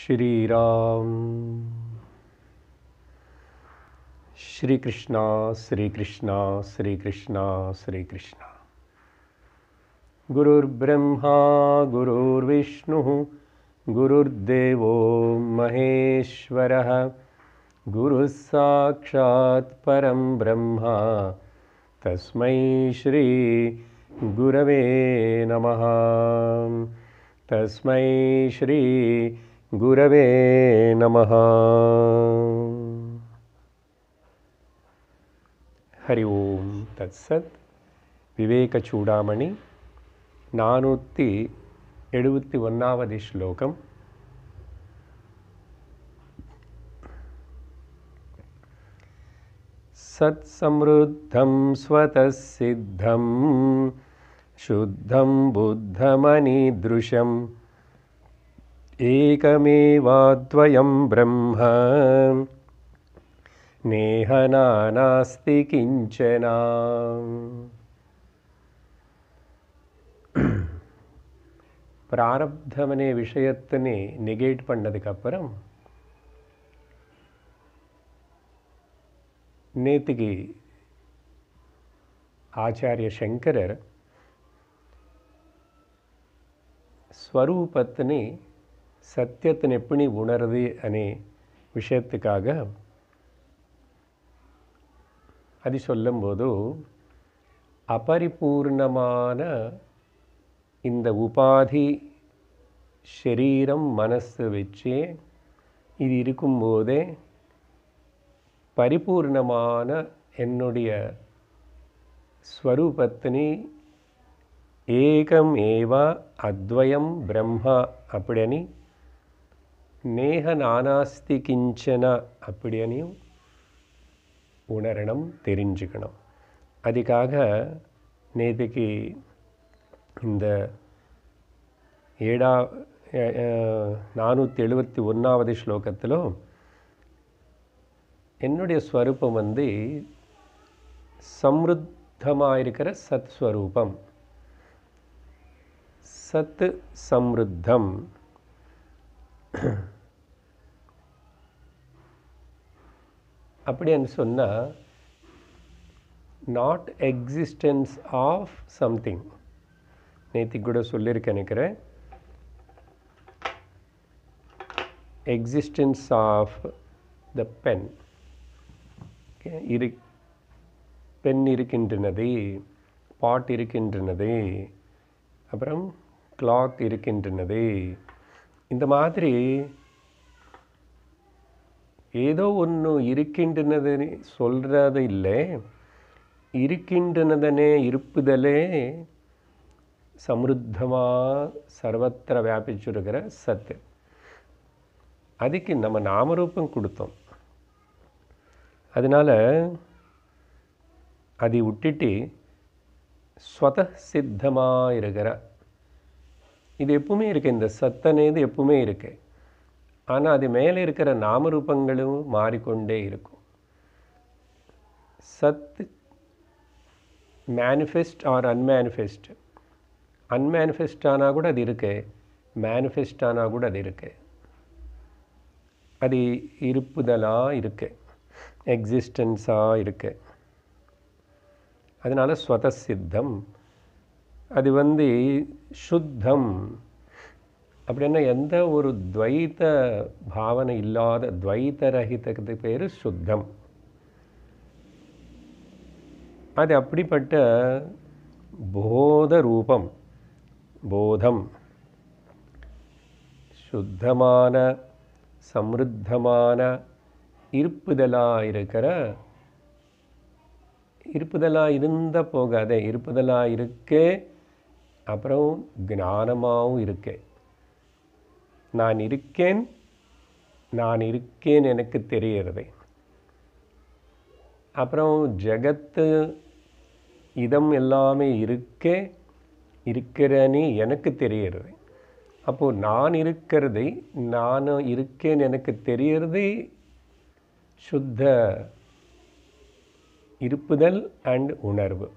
श्री राम श्री कृष्णा श्री कृष्णा श्री कृष्णा श्री कृष्णा गुरुर्ब्रह्मा गुरुर्देव महेश्वर गुरु साक्षात् परम ब्रह्मा तस्म श्री गुरवे नमः तस्म श्री गुरवे नमः हरि ओं तत्सत् विवेकचूडामणि नानूति श्लोकं। सत्समृद्धं स्वतःसिद्धं शुद्धं बुद्धमनीदृशं एकमेवाद्वयं ब्रह्म नेहना नास्ति किञ्चन பிராரப்தமனே விஷயத்தினே நெகேட் பண்ணதுக்கப்புறம் நேற்றுக்கு ஆச்சாரிய சங்கரர் ஸ்வரூபத்தினை சத்தியத்தின் எப்படி உணருது అనే விஷயத்துக்காக அது சொல்லும்போது அபரிபூர்ணமான இந்த உபாதி ஷரீரம் மனசு வச்சு இது இருக்கும்போதே பரிபூர்ணமான என்னுடைய ஸ்வரூபத்தினி ஏகம் ஏவா அத்வயம் பிரம்மா அப்படின்னு நேக நானாஸ்தி கிஞ்சன அப்படின்னையும் உணரணும் தெரிஞ்சுக்கணும் அதுக்காக நேற்றுக்கு இந்த ஏடா நானூற்றி எழுபத்தி ஒன்றாவது ஸ்லோகத்திலும் என்னுடைய ஸ்வரூபம் வந்து சம்ருத்தமாக இருக்கிற சத் ஸ்வரூபம் சத்து சம்ருத்தம் அப்படின்னு சொன்னால் நாட் எக்ஸிஸ்டன்ஸ் ஆஃப் சம்திங் நேற்று கூட சொல்லியிருக்கேன் நினைக்கிறேன் எக்ஸிஸ்டன்ஸ் ஆஃப் த பென் இரு பென் இருக்கின்றனது பாட் இருக்கின்றனது அப்புறம் கிளாத் இருக்கின்றனது இந்த மாதிரி ஏதோ ஒன்று இருக்கின்றனதனே சொல்கிறது இல்லை இருக்கின்றனதனே இருப்புதலே சமிருத்தமாக சர்வத்திர வியாபிச்சிருக்கிற சத்து அதுக்கு நம்ம நாமரூபம் கொடுத்தோம் அதனால் அதை விட்டுட்டு ஸ்வத சித்தமாக இருக்கிற இது எப்பவுமே இருக்குது இந்த சத்தனேது எப்பவுமே இருக்குது ஆனால் அது மேலே இருக்கிற நாமரூபங்களும் மாறிக்கொண்டே இருக்கும் சத்து மேனிஃபெஸ்ட் ஆர் அன்மேனிஃபெஸ்ட் அன்மேனிஃபெஸ்ட் ஆனால் கூட அது இருக்குது மேனிஃபெஸ்ட் ஆனால் கூட அது இருக்குது அது இருப்புதலாக இருக்குது எக்ஸிஸ்டன்ஸாக இருக்குது அதனால் சித்தம் அது வந்து சுத்தம் அப்படின்னா எந்த ஒரு துவைத்த பாவனை இல்லாத துவைத்த ரகித்தது பேர் சுத்தம் அது அப்படிப்பட்ட போத ரூபம் போதம் சுத்தமான சமிருத்தமான இருப்புதலாக இருக்கிற இருப்புதலாக இருந்தால் போகாத இருப்புதலாக இருக்கே அப்புறம் ஞானமாகவும் இருக்கேன் நான் இருக்கேன் நான் இருக்கேன் எனக்கு தெரிகிறது அப்புறம் ஜகத்து இதம் எல்லாமே இருக்கே இருக்கிறேன்னு எனக்கு தெரிகிறது அப்போது நான் இருக்கிறதை நான் இருக்கேன் எனக்கு தெரிகிறது சுத்த இருப்புதல் அண்ட் உணர்வு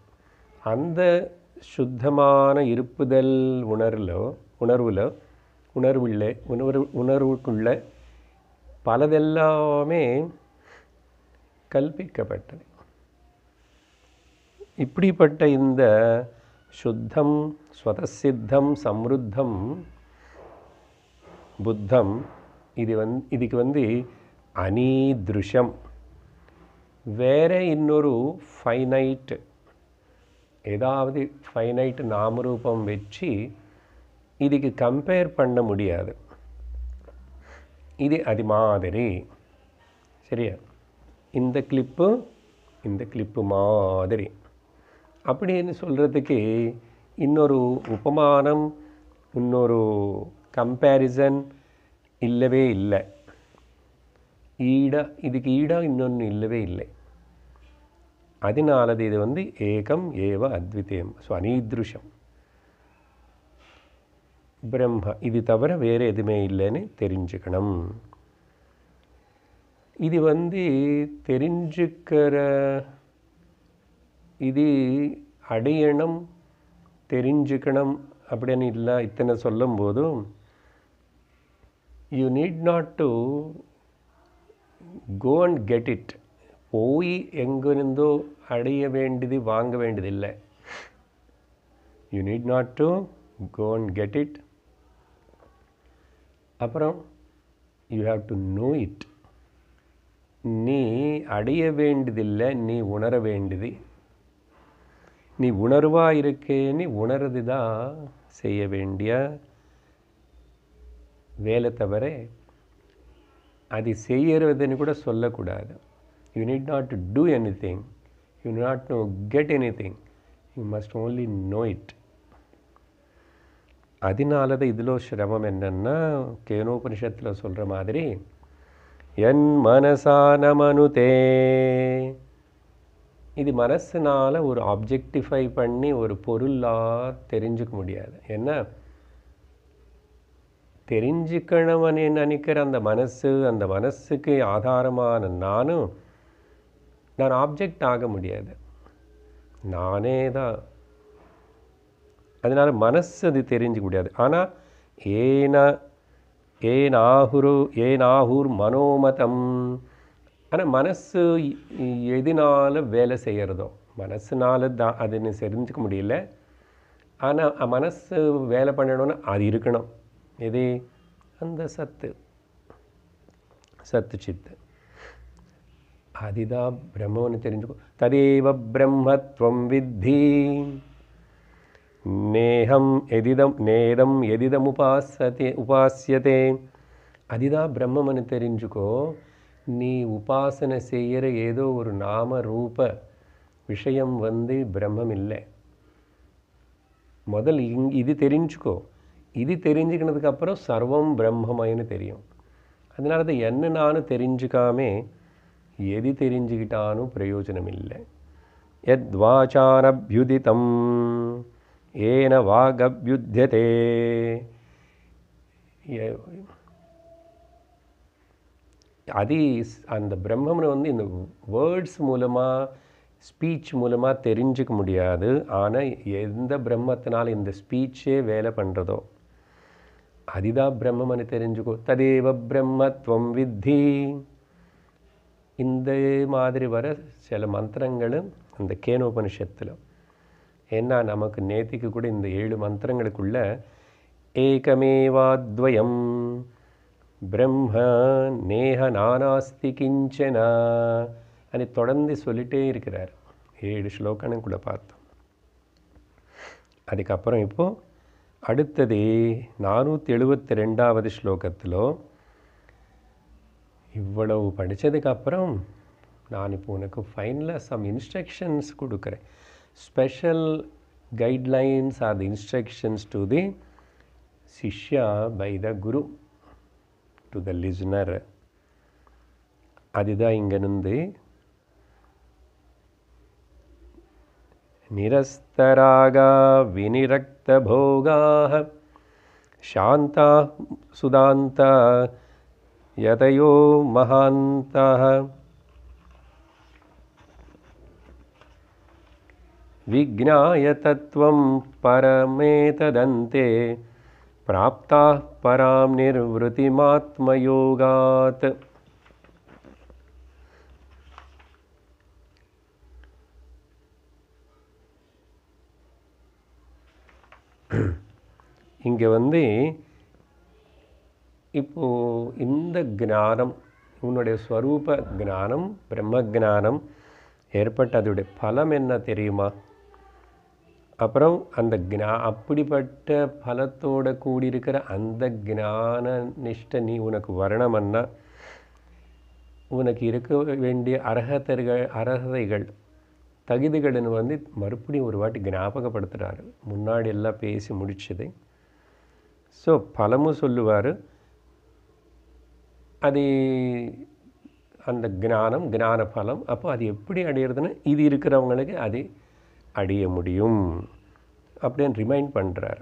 அந்த சுத்தமான இருப்புதல் உணர்வில் உணர்வில் உணர்வுள்ளே உணர்வு உணர்வுக்குள்ள பலதெல்லாமே கல்பிக்கப்பட்டது இப்படிப்பட்ட இந்த சுத்தம் ஸ்வதசித்தம் சம்ருத்தம் புத்தம் இது வந் இதுக்கு வந்து அனீதிருஷம் வேற இன்னொரு ஃபைனைட் ஏதாவது ஃபைனைட் நாமரூபம் வச்சு இதுக்கு கம்பேர் பண்ண முடியாது இது அது மாதிரி சரியா இந்த கிளிப்பு இந்த கிளிப்பு மாதிரி அப்படின்னு சொல்கிறதுக்கு இன்னொரு உபமானம் இன்னொரு கம்பேரிசன் இல்லவே இல்லை ஈடாக இதுக்கு ஈடாக இன்னொன்று இல்லவே இல்லை அதனாலது இது வந்து ஏகம் ஏவ அத்விதேயம் ஸோ அனீதிருஷம் பிரம்ம இது தவிர வேறு எதுவுமே இல்லைன்னு தெரிஞ்சுக்கணும் இது வந்து தெரிஞ்சுக்கிற இது அடையணும் தெரிஞ்சுக்கணும் அப்படின்னு இல்லை இத்தனை சொல்லும்போதும் you need not to go and get it പോയി എങ്കുനിന്തോ அடைய வேண்டியது வாங்க வேண்டியதில்லை you need not to go and get it அப்புறம் you have to know it நீ அடைய வேண்டியதில்லை நீ உணர வேண்டியது நீ உணர்வாக இருக்கேன்னு உணர்றது தான் செய்ய வேண்டிய வேலை தவிர அது செய்யறதுன்னு கூட சொல்லக்கூடாது You need not do anything, you need not know, get anything, you must only know it. தான் இதில் சிரமம் என்னென்னா கேனோபனிஷத்தில் சொல்கிற மாதிரி என் மனசான மனுதே இது மனசுனால் ஒரு ஆப்ஜெக்டிஃபை பண்ணி ஒரு பொருளாக தெரிஞ்சுக்க முடியாது என்ன தெரிஞ்சுக்கணும்னு நினைக்கிற அந்த மனசு அந்த மனசுக்கு ஆதாரமான நானும் நான் ஆப்ஜெக்ட் ஆக முடியாது நானே தான் அதனால் மனசு அது தெரிஞ்சுக்க முடியாது ஆனால் ஏனா ஏன் ஆகுரு ஏன் ஆகூர் மனோமதம் ஆனால் மனசு எதனால் வேலை செய்கிறதோ மனசுனால தான் அதுன்னு தெரிஞ்சுக்க முடியல ஆனால் மனசு வேலை பண்ணணும்னா அது இருக்கணும் எது அந்த சத்து சத்து சித்து அதுதான் பிரம்மம்னு தெரிஞ்சுக்கோ ததேவ பிரம்மத்வம் வித்தி நேகம் எதிதம் நேதம் எதிதம் உபாசத்தே உபாசியதே அதுதான் பிரம்மம்னு தெரிஞ்சுக்கோ நீ உபாசனை செய்கிற ஏதோ ஒரு நாம ரூப விஷயம் வந்து பிரம்மம் இல்லை முதல் இங் இது தெரிஞ்சுக்கோ இது தெரிஞ்சுக்கினதுக்கப்புறம் சர்வம் பிரம்மமயன்னு தெரியும் அதனால தான் என்ன நான் தெரிஞ்சுக்காமே எது தெரிஞ்சுக்கிட்டாலும் பிரயோஜனம் இல்லை எத் வாச்சானபியுதித்தம் ஏன வாகபியுத்தியதே அது அந்த பிரம்மனை வந்து இந்த வேர்ட்ஸ் மூலமாக ஸ்பீச் மூலமாக தெரிஞ்சுக்க முடியாது ஆனால் எந்த பிரம்மத்தினால் இந்த ஸ்பீச்சே வேலை பண்ணுறதோ அதுதான் பிரம்மம்னு தெரிஞ்சுக்கோ ததேவ பிரம்மத்வம் வித்தி இந்த மாதிரி வர சில மந்திரங்களும் அந்த கேனோபனிஷத்தில் ஏன்னா நமக்கு நேத்திக்கு கூட இந்த ஏழு மந்திரங்களுக்குள்ள ஏகமேவாத்வயம் பிரம்ம நேக நானாஸ்தி கிஞ்சனா అని தொடர்ந்து சொல்லிட்டே இருக்கிறார் ஏழு ஸ்லோகனுக்குள்ளே பார்த்தோம் அதுக்கப்புறம் இப்போது அடுத்தது நானூற்றி எழுபத்தி ரெண்டாவது ஸ்லோகத்தில் இவ்வளவு படித்ததுக்கப்புறம் நான் இப்போ உனக்கு ஃபைனில் சம் இன்ஸ்ட்ரக்ஷன்ஸ் கொடுக்குறேன் special guidelines are the instructions to the shishya by the guru to the listener அதுதான் இங்கேருந்து निरस्तरागा विनिरक्तभोगाः शान्ता सुदान्ता यतयो महान्तः विज्ञायतत्वं परमेतदन्ते प्राप्ताः परां निर्वृतिमात्मयोगात् இங்கே வந்து இப்போது இந்த ஜானம் உன்னுடைய ஸ்வரூப ஜானம் பிரம்ம ஜானம் ஏற்பட்ட அதோடைய பலம் என்ன தெரியுமா அப்புறம் அந்த ஜா அப்படிப்பட்ட பலத்தோட கூடியிருக்கிற அந்த ஜான நிஷ்ட நீ உனக்கு வரணும்னா உனக்கு இருக்க வேண்டிய அர்ஹத்தைகள் அர்ஹதைகள் தகுதிகள்னு வந்து மறுபடியும் ஒரு வாட்டி ஞாபகப்படுத்துகிறாரு முன்னாடி எல்லாம் பேசி முடிச்சது ஸோ பலமும் சொல்லுவார் அது அந்த ஞானம் ஜான பலம் அப்போ அது எப்படி அடையிறதுன்னு இது இருக்கிறவங்களுக்கு அது அடைய முடியும் அப்படின்னு ரிமைண்ட் பண்ணுறார்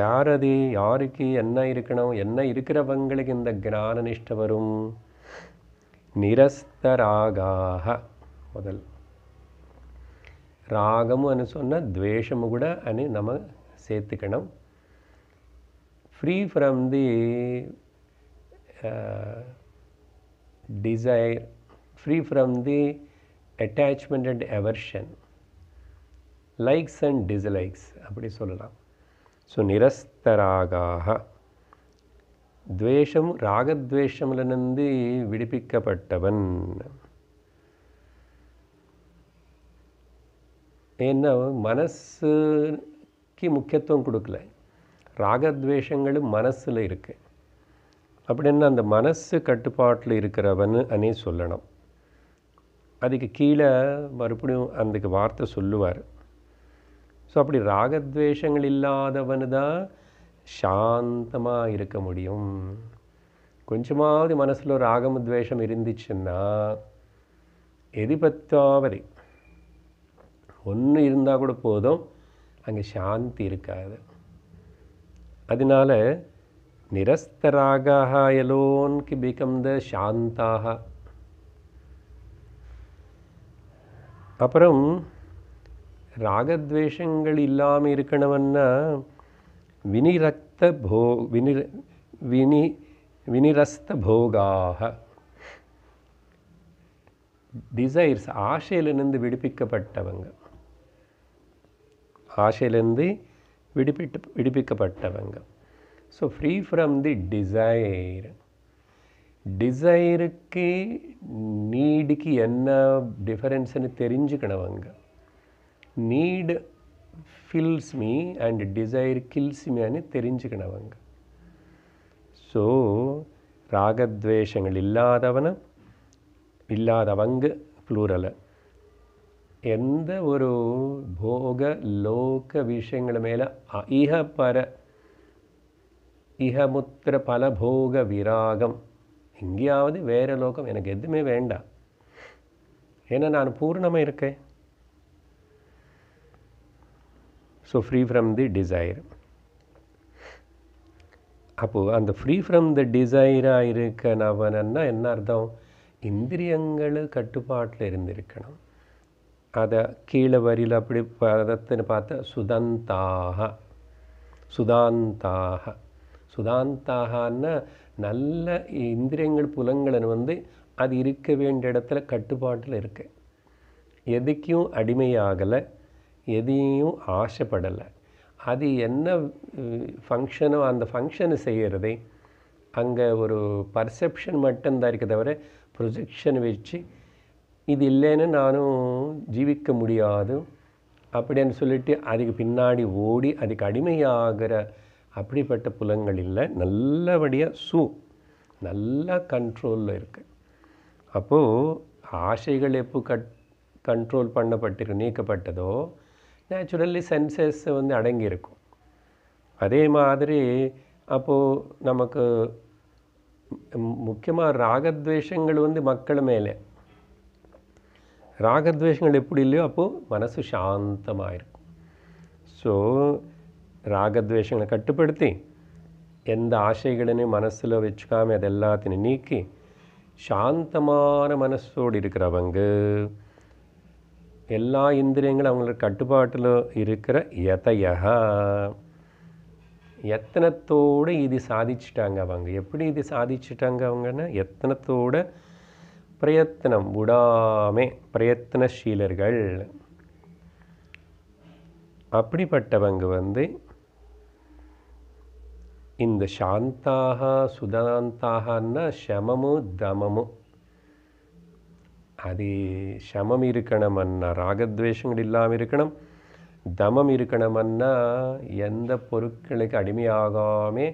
யார் அது யாருக்கு என்ன இருக்கணும் என்ன இருக்கிறவங்களுக்கு இந்த ஞான நிஷ்ட வரும் நிரஸ்தராகாக முதல் ராகமும் அனு சொன்னால் துவேஷமும் கூட அனு நம்ம சேர்த்துக்கணும் free from the Uh, desire, free from the attachment and aversion, likes and dislikes அப்படி சொல்லலாம் ஸோ நிரஸ்தராகாக துவேஷம் ராகத்வேஷமிலிருந்து விடுவிக்கப்பட்டவன் ஏன்னா மனசுக்கு முக்கியத்துவம் கொடுக்கல ராகத்வேஷங்களும் மனசில் இருக்குது அப்படின்னு அந்த மனசு கட்டுப்பாட்டில் இருக்கிறவன் அனே சொல்லணும் அதுக்கு கீழே மறுபடியும் அந்த வார்த்தை சொல்லுவார் ஸோ அப்படி ராகத்வேஷங்கள் இல்லாதவனு தான் சாந்தமாக இருக்க முடியும் கொஞ்சமாவது மனசில் ஒரு துவேஷம் இருந்துச்சுன்னா எதிபத்தாவது ஒன்று இருந்தால் கூட போதும் அங்கே சாந்தி இருக்காது அதனால் Nirastaragaha alone can become the Shantaha. அப்புறம் ராகத்வேஷங்கள் இல்லாமல் இருக்கணும்னா வினிரக்த போ வினி வினி வினிரஸ்த போகாக டிசைர்ஸ் ஆசையிலிருந்து விடுப்பிக்கப்பட்டவங்க ஆசையிலேருந்து விடுப்பிட்டு விடுப்பிக்கப்பட்டவங்க so free from the desire டிசைருக்கு நீடுக்கு என்ன டிஃபரன்ஸ்னு தெரிஞ்சுக்கணவங்க அவங்க need fills me and desire kills மீன்னு தெரிஞ்சுக்கணவங்க அவங்க ஸோ ராகத்வேஷங்கள் இல்லாதவன இல்லாதவங்க ப்ளூரலை எந்த ஒரு போக லோக விஷயங்கள் மேலே இகப்பற இகமுத்திர பலபோக விராகம் எங்கேயாவது வேறு லோகம் எனக்கு எதுவுமே வேண்டாம் ஏன்னா நான் பூர்ணமாக இருக்கேன் so free from the desire அப்போது அந்த ஃப்ரீ ஃப்ரம் த டிசைராக இருக்க நவனன்னா என்ன அர்த்தம் இந்திரியங்கள் கட்டுப்பாட்டில் இருந்திருக்கணும் அதை கீழே வரியில் அப்படி பதத்தின்னு பார்த்தா சுதந்தாக சுதாந்தாக சுதாந்தாகன்னா நல்ல இந்திரியங்கள் புலங்களை வந்து அது இருக்க வேண்டிய இடத்துல கட்டுப்பாட்டில் இருக்கு எதுக்கும் அடிமையாகலை எதையும் ஆசைப்படலை அது என்ன ஃபங்க்ஷனோ அந்த ஃபங்க்ஷனை செய்கிறதே அங்கே ஒரு பர்செப்ஷன் மட்டும்தான் இருக்க தவிர ப்ரொஜெக்ஷன் வச்சு இது இல்லைன்னு நானும் ஜீவிக்க முடியாது அப்படின்னு சொல்லிட்டு அதுக்கு பின்னாடி ஓடி அதுக்கு அடிமையாகிற அப்படிப்பட்ட புலங்கள் இல்லை நல்லபடியாக சூ நல்லா கண்ட்ரோலில் இருக்குது அப்போது ஆசைகள் எப்போ கட் கண்ட்ரோல் பண்ணப்பட்டிரு நீக்கப்பட்டதோ நேச்சுரலி சென்சஸ்ஸை வந்து அடங்கியிருக்கும் அதே மாதிரி அப்போது நமக்கு முக்கியமாக ராகத்வேஷங்கள் வந்து மக்கள் மேலே ராகத்வேஷங்கள் எப்படி இல்லையோ அப்போது மனசு சாந்தமாக இருக்கும் ஸோ ராகத்வேஷங்களை கட்டுப்படுத்தி எந்த ஆசைகளையும் மனசில் வச்சுக்காமல் அது எல்லாத்தையும் நீக்கி சாந்தமான மனசோடு இருக்கிறவங்க எல்லா இந்திரியங்களும் அவங்களோட கட்டுப்பாட்டில் இருக்கிற எதையா எத்தனத்தோடு இது சாதிச்சிட்டாங்க அவங்க எப்படி இது சாதிச்சிட்டாங்க அவங்கன்னா எத்தனத்தோட பிரயத்தனம் விடாமே பிரயத்தனசீலர்கள் அப்படிப்பட்டவங்க வந்து இந்த சாந்தாக சுதாந்தாகன்னா சமமும் தமமும் அது சமம் இருக்கணும்னா ராகத்வேஷங்கள் இல்லாமல் இருக்கணும் தமம் இருக்கணும்னா எந்த பொருட்களுக்கு அடிமையாகாமே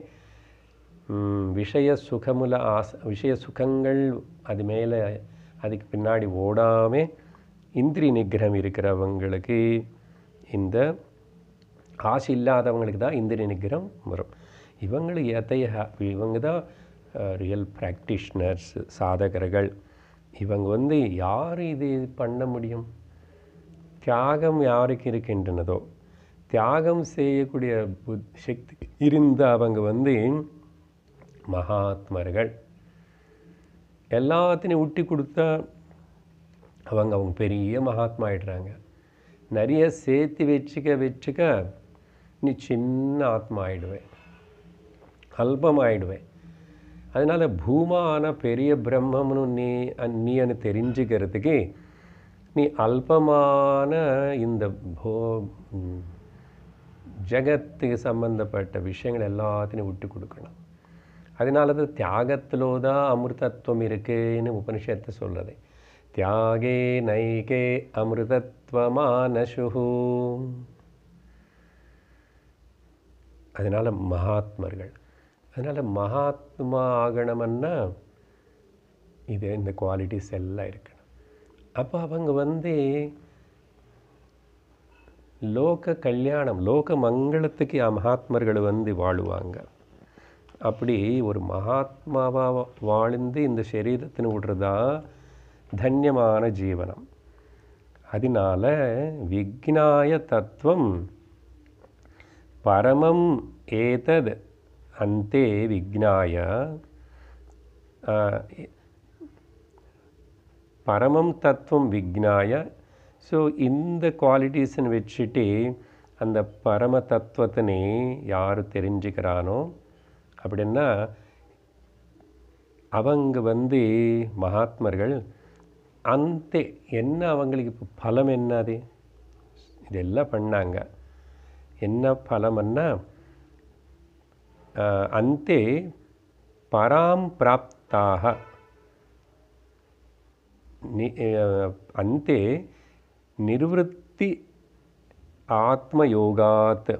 விஷய சுகமுல ஆச விஷய சுகங்கள் அது மேலே அதுக்கு பின்னாடி ஓடாமல் இந்திரி நிகிரகம் இருக்கிறவங்களுக்கு இந்த ஆசை இல்லாதவங்களுக்கு தான் இந்திரி நிகிரகம் வரும் இவங்களுக்கு எத்தைய இவங்க தான் ரியல் ப்ராக்டிஷ்னர்ஸ் சாதகர்கள் இவங்க வந்து யார் இது பண்ண முடியும் தியாகம் யாருக்கு இருக்கின்றனதோ தியாகம் செய்யக்கூடிய புத் சக்தி இருந்த அவங்க வந்து மகாத்மர்கள் எல்லாத்தையும் விட்டி கொடுத்தா அவங்க அவங்க பெரிய மகாத்மா ஆகிடுறாங்க நிறைய சேர்த்து வச்சுக்க வச்சுக்க நீ சின்ன ஆத்மா ஆகிடுவேன் அல்பம் அதனால் பூமான பெரிய பிரம்மம்னு நீ நீ அனு தெரிஞ்சுக்கிறதுக்கு நீ அல்பமான இந்த போ ஜகத்துக்கு சம்பந்தப்பட்ட விஷயங்கள் எல்லாத்தையும் விட்டு கொடுக்கணும் அதனால தான் தியாகத்திலோ தான் அமிர்தத்துவம் இருக்குன்னு உபனிஷத்தை சொல்கிறது தியாகே நைகே அமிர்தத்வமானசு அதனால் மகாத்மர்கள் அதனால் மகாத்மா ஆகணும்னா இது இந்த குவாலிட்டிஸ் எல்லாம் இருக்கணும் அப்போ அவங்க வந்து லோக கல்யாணம் லோக மங்களத்துக்கு மகாத்மர்கள் வந்து வாழுவாங்க அப்படி ஒரு மகாத்மாவாக வாழ்ந்து இந்த சரீரத்தின் விடுறதா தன்யமான ஜீவனம் அதனால விக்னாய தத்துவம் பரமம் ஏதது அந்தே विज्ञाय பரமம் தத்துவம் விக்னாய ஸோ இந்த குவாலிட்டிஸுன்னு வச்சுட்டு அந்த பரம தத்துவத்தினை யார் தெரிஞ்சுக்கிறானோ அப்படின்னா அவங்க வந்து மகாத்மர்கள் அந்த என்ன அவங்களுக்கு இப்போ பலம் என்னது இதெல்லாம் பண்ணாங்க என்ன பலம்னா अन्ते परां प्राप्ताः அந்தே अन्ते निर्वृत्ति ஆத்மயோகாத்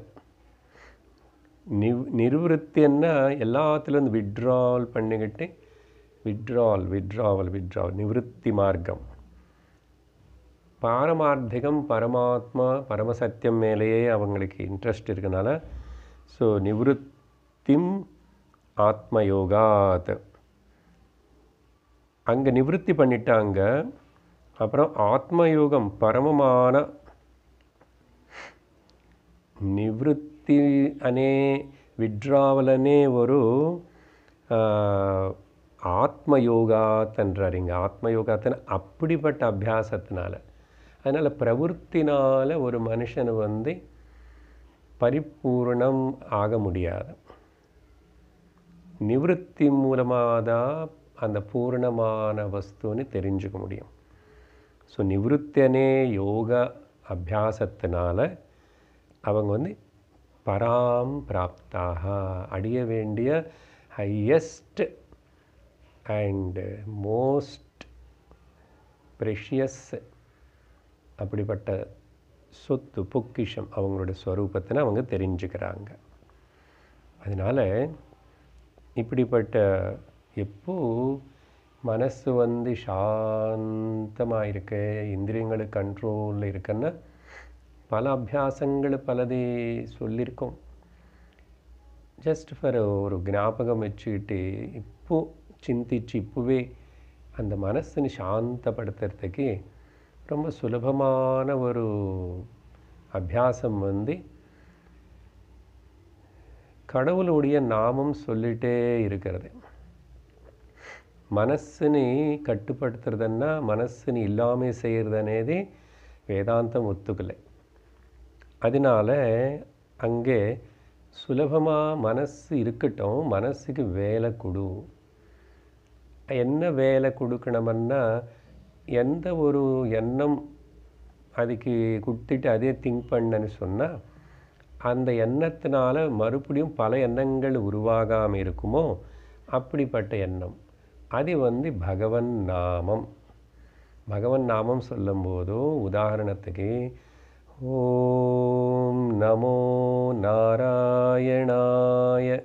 நிவ் நிர்வத்தின்னா எல்லாத்துலேருந்து விட்ரால் பண்ணிக்கிட்டு விட்ரால் விட்ராவல் விட்ராவல் நிவத்தி மார்க்கம் பாரமார்த்திகம் பரமாத்மா பரமசத்தியம் மேலேயே அவங்களுக்கு இன்ட்ரெஸ்ட் இருக்கனால ஸோ நிவத் நிவத்திம் ஆத்மயோகாத் அங்கே நிவத்தி பண்ணிட்டாங்க அப்புறம் ஆத்மயோகம் பரமமான நிவத்தி அனே விட்ராவலனே ஒரு ஆத்மயோகாத்தன்றார் இங்கே ஆத்மயோகாத்தன் அப்படிப்பட்ட அபியாசத்தினால அதனால் பிரவருத்தினால் ஒரு மனுஷன் வந்து பரிபூர்ணம் ஆக முடியாது நிவத்தி மூலமாக தான் அந்த பூர்ணமான வஸ்துன்னு தெரிஞ்சுக்க முடியும் ஸோ நிவத்தியனே யோக அபியாசத்தினால அவங்க வந்து பராம் பிராப்தாக அடிய வேண்டிய ஹையஸ்ட் அண்டு மோஸ்ட் ப்ரெஷியஸ் அப்படிப்பட்ட சொத்து பொக்கிஷம் அவங்களோட ஸ்வரூபத்தினை அவங்க தெரிஞ்சுக்கிறாங்க அதனால் இப்படிப்பட்ட எப்போ மனசு வந்து சாந்தமாக இருக்கு இந்திரியங்கள் கண்ட்ரோலில் இருக்குன்னா பல அபியாசங்கள் பலதை சொல்லியிருக்கோம் ஜஸ்ட் ஃபார் ஒரு ஞாபகம் வச்சுக்கிட்டு இப்போ சிந்திச்சு இப்போவே அந்த மனசனை சாந்தப்படுத்துறதுக்கு ரொம்ப சுலபமான ஒரு அபியாசம் வந்து கடவுளுடைய நாமம் சொல்லிகிட்டே இருக்கிறது மனசுని கட்டுப்படுத்துறதுன்னா மனசுని இல்லாமல் செய்கிறது வேதாந்தம் ஒத்துக்கலை அதனால் அங்கே சுலபமாக மனசு இருக்கட்டும் மனசுக்கு வேலை கொடு என்ன வேலை கொடுக்கணுமன்னா எந்த ஒரு எண்ணம் அதுக்கு கொடுத்துட்டு அதே திங்க் பண்ணன்னு சொன்னால் அந்த எண்ணத்தினால் மறுபடியும் பல எண்ணங்கள் உருவாகாமல் இருக்குமோ அப்படிப்பட்ட எண்ணம் அது வந்து பகவன் நாமம் பகவன் நாமம் சொல்லும்போதோ உதாரணத்துக்கு ஓம் நமோ நாராயணாய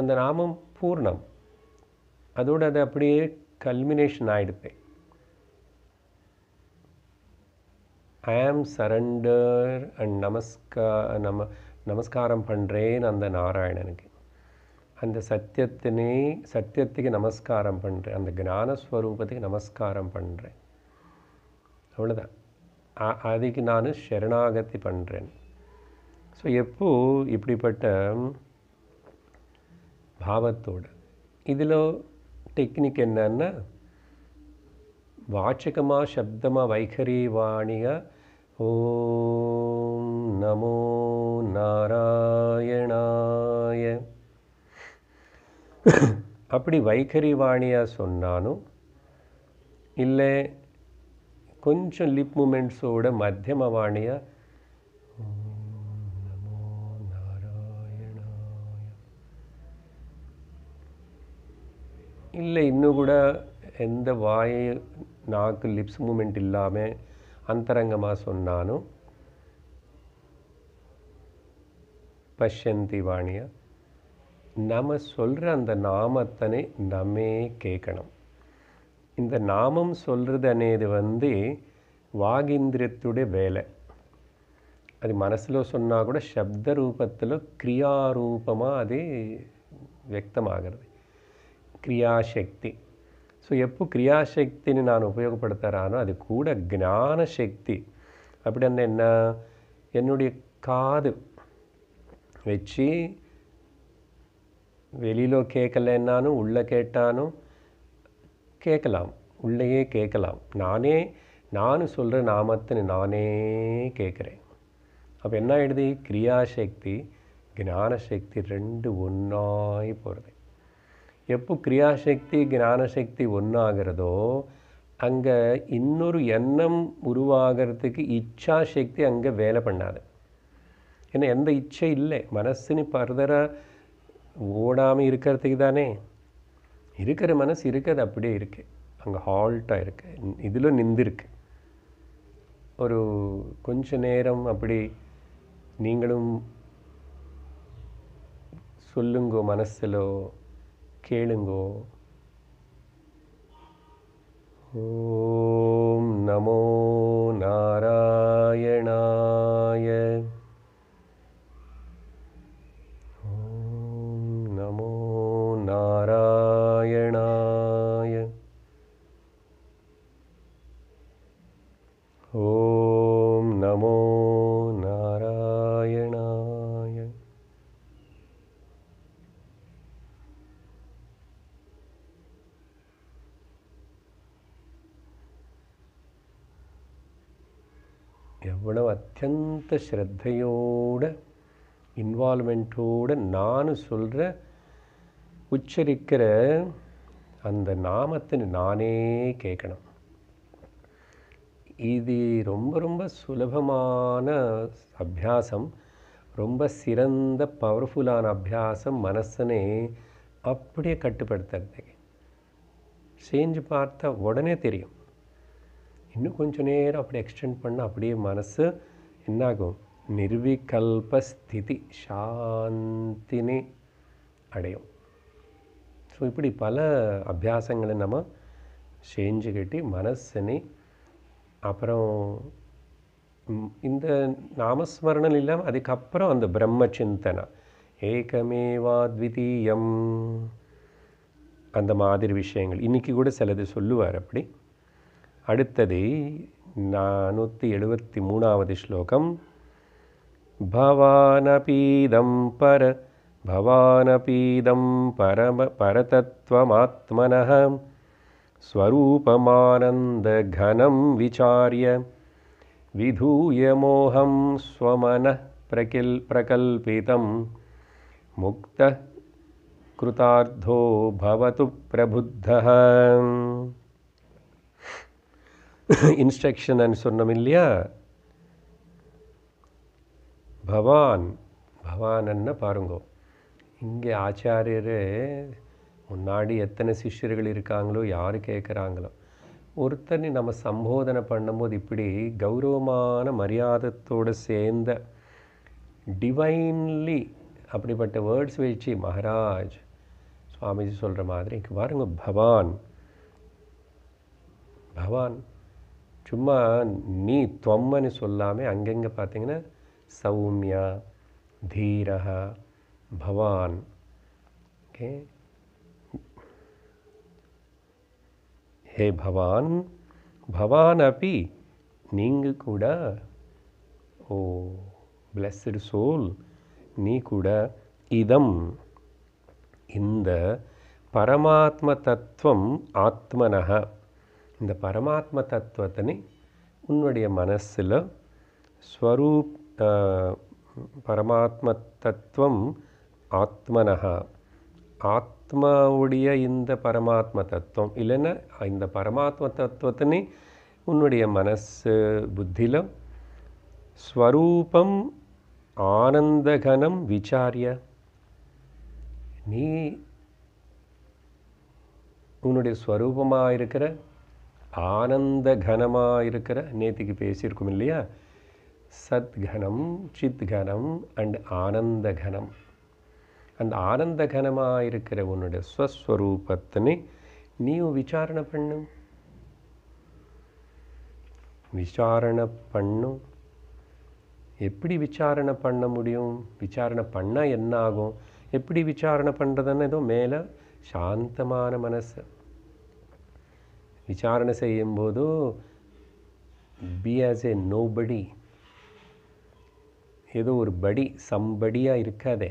அந்த நாமம் பூர்ணம் அதோடு அது அப்படியே கல்மினேஷன் ஆகிடுப்பேன் ஐ ஆம் சரண்டர் அண்ட் நமஸ்கா நம நமஸ்காரம் பண்ணுறேன் அந்த நாராயணனுக்கு அந்த சத்தியத்தினே சத்தியத்துக்கு நமஸ்காரம் பண்ணுறேன் அந்த ஞானஸ்வரூபத்துக்கு நமஸ்காரம் பண்ணுறேன் அவ்வளோதான் அதுக்கு நான் ஷரணாகத்தி பண்ணுறேன் ஸோ எப்போ இப்படிப்பட்ட பாவத்தோடு இதில் டெக்னிக் என்னன்னா வாச்சகமாக சப்தமாக வைகரி வாணியாக ॐ नमो நாராயணாய அப்படி வைகரி வாணியாக சொன்னாலும் இல்லை கொஞ்சம் லிப் மூமெண்ட்ஸோட மத்தியம வாணியாக இல்லை இன்னும் கூட எந்த வாய் நாக்கு லிப்ஸ் மூமெண்ட் இல்லாமல் అంతరంగమా సున్నాను பஷ்யந்தி வாணிய நம்ம சொல்கிற அந்த நாமத்தனை நம்மே கேட்கணும் இந்த நாமம் சொல்கிறது అనేది வந்து వాగింద్రియత్తుడే వేల అది మనసులో సున్నా కూడా శబ్ద రూపత్తులో క్రియారూపమా అది వ్యక్తమాగరది క్రియాశక్తి సో ఎప్పుడు క్రియాశక్తిని నాను ఉపయోగపడతారానో అది కూడా ஞானசக்தி அந்த என்ன என்னுடைய காது வச்சு வெளியில் கேட்கலைன்னாலும் உள்ளே கேட்டானும் கேட்கலாம் உள்ளேயே கேட்கலாம் நானே நான் சொல்கிற நாமத்தை நானே கேட்குறேன் அப்போ என்ன ஆகிடுது கிரியாசக்தி ஞானசக்தி ரெண்டு ஒன்றாய் போகிறது எப்போ கிரியாசக்தி ஜானசக்தி ஒன்றாகிறதோ அங்கே இன்னொரு எண்ணம் உருவாகிறதுக்கு இச்சா சக்தி அங்கே வேலை பண்ணாது ஏன்னா எந்த இச்சை இல்லை மனசுன்னு பர்தராக ஓடாமல் இருக்கிறதுக்கு தானே இருக்கிற மனசு இருக்கிறது அப்படியே இருக்குது அங்கே ஹால்ட்டாக இருக்குது இதில் நிந்திருக்கு ஒரு கொஞ்ச நேரம் அப்படி நீங்களும் சொல்லுங்க மனசிலோ கேளுங்கோ ஓம் நமோ நாராயண சுத்த ஸ்ரத்தையோட இன்வால்மெண்ட்டோடு நான் சொல்கிற உச்சரிக்கிற அந்த நாமத்தை நானே கேட்கணும் இது ரொம்ப ரொம்ப சுலபமான அபியாசம் ரொம்ப சிறந்த பவர்ஃபுல்லான அபியாசம் மனசனே அப்படியே கட்டுப்படுத்துறது செஞ்சு பார்த்தா உடனே தெரியும் இன்னும் கொஞ்சம் நேரம் அப்படி எக்ஸ்டெண்ட் பண்ணால் அப்படியே மனசு என்னாகும் நிர்விகல்பஸ்திதி சாந்தினே அடையும் ஸோ இப்படி பல அபியாசங்களை நம்ம செஞ்சுக்கிட்டு மனசனே அப்புறம் இந்த நாமஸ்மரணம் இல்லாமல் அதுக்கப்புறம் அந்த பிரம்ம சிந்தனை ஏகமேவா த்விதீயம் அந்த மாதிரி விஷயங்கள் இன்றைக்கி கூட சிலது சொல்லுவார் அப்படி அடுத்தது ूति एवतिमूणावति श्लोकं भवानपीदं पर भवानपीदं परम परतत्त्वमात्मनः स्वरूपमानन्दघनं विचार्य विधूय मोहं प्रकिल् प्रकल्पितं मुक्तः कृतार्थो भवतु प्रबुद्धः இன்ஸ்ட்ரக்ஷன் சொன்னோம் இல்லையா பவான் என்ன பாருங்கோ இங்கே ஆச்சாரியர் முன்னாடி எத்தனை சிஷ்யர்கள் இருக்காங்களோ யார் கேட்குறாங்களோ ஒருத்தனை நம்ம சம்போதனை பண்ணும்போது இப்படி கௌரவமான மரியாதத்தோடு சேர்ந்த டிவைன்லி அப்படிப்பட்ட வேர்ட்ஸ் வச்சு மகாராஜ் சுவாமிஜி சொல்கிற மாதிரி இங்கே பாருங்கள் பவான் பவான் சும்மா நீ தொம்மன்னு சொல்லாமல் அங்கங்கே பார்த்தீங்கன்னா சௌமியா தீரகா பவான் ஓகே ஹே பவான் பவான் அப்பி நீங்கள் கூட ஓ பிளஸ்டு சோல் நீ கூட இதம் இந்த பரமாத்ம தத்துவம் ஆத்மனக இந்த பரமாத்ம தத்துவத்தினை உன்னுடைய மனசில் ஸ்வரூப் பரமாத்ம தத்துவம் ஆத்மனஹா ஆத்மாவுடைய இந்த பரமாத்ம தத்துவம் இல்லைன்னா இந்த பரமாத்ம தத்துவத்தினை உன்னுடைய மனசு புத்தியில் ஸ்வரூபம் ஆனந்தகனம் விசாரிய நீ உன்னுடைய ஸ்வரூபமாக இருக்கிற ஆனந்த கனமாக இருக்கிற நேத்திக்கு பேசியிருக்கும் இல்லையா சத்கனம் சித்கனம் அண்ட் ஆனந்த கனம் அந்த ஆனந்த கனமாக இருக்கிற உன்னுடைய ஸ்வஸ்வரூபத்தினை நீயும் விசாரணை பண்ணும் விசாரணை பண்ணும் எப்படி விசாரணை பண்ண முடியும் விசாரணை பண்ணால் என்ன ஆகும் எப்படி விசாரணை பண்ணுறதுன்னு ஏதோ மேலே சாந்தமான மனசு விசாரணை செய்யும்போது பி ஆஸ் ஏ நோ படி ஏதோ ஒரு படி சம்படியாக இருக்காதே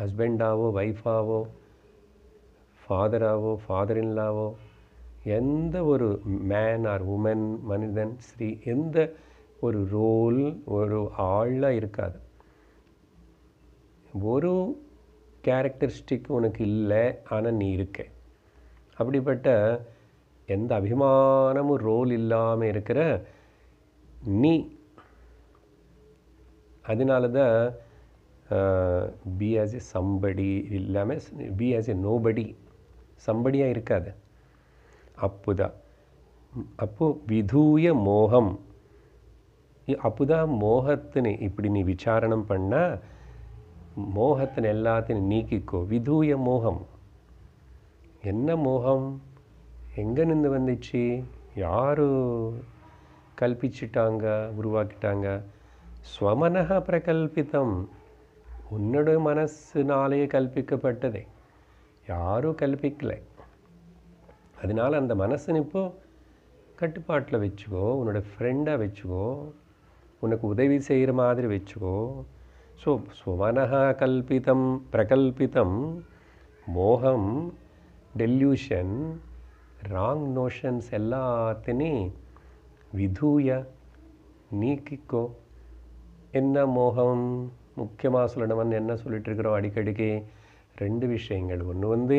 ஹஸ்பண்டாவோ ஒய்ஃபாவோ ஃபாதராவோ ஃபாதர் எந்த ஒரு மேன் ஆர் உமன் மனிதன் ஸ்ரீ எந்த ஒரு ரோல் ஒரு ஆளாக இருக்காது ஒரு கேரக்டரிஸ்டிக் உனக்கு இல்லை ஆனால் நீ இருக்க அப்படிப்பட்ட எந்த அபிமானமும் ரோல் இல்லாமல் இருக்கிற நீ அதனால தான் பி ஆஸ் ஏ சம்படி இல்லாமல் பி ஆஸ் ஏ நோபடி சம்படியாக இருக்காது அப்புதான் அப்போது விதூய மோகம் அப்புதான் மோகத்தின் இப்படி நீ விசாரணம் பண்ணால் மோகத்தின் எல்லாத்தையும் நீக்கிக்கோ விதூய மோகம் என்ன மோகம் எங்கே நின்று வந்துச்சு யார் கல்பிச்சிட்டாங்க உருவாக்கிட்டாங்க ஸ்வமனக பிரகல்பிதம் உன்னோட மனசுனாலே கல்பிக்கப்பட்டதே யாரும் கல்பிக்கலை அதனால் அந்த மனசுன்னு இப்போ கட்டுப்பாட்டில் வச்சுக்கோ உன்னோட ஃப்ரெண்டாக வச்சுக்கோ உனக்கு உதவி செய்கிற மாதிரி வச்சுக்கோ ஸோ சுவனகா கல்பிதம் பிரகல்பிதம் மோகம் டெல்யூஷன் ராங் நோஷன்ஸ் எல்லாத்தையும் விதூய நீக்கிக்கோ என்ன மோகம் முக்கியமாக சொல்லணும்னு என்ன சொல்லிட்டு இருக்கிறோம் அடிக்கடிக்கு ரெண்டு விஷயங்கள் ஒன்று வந்து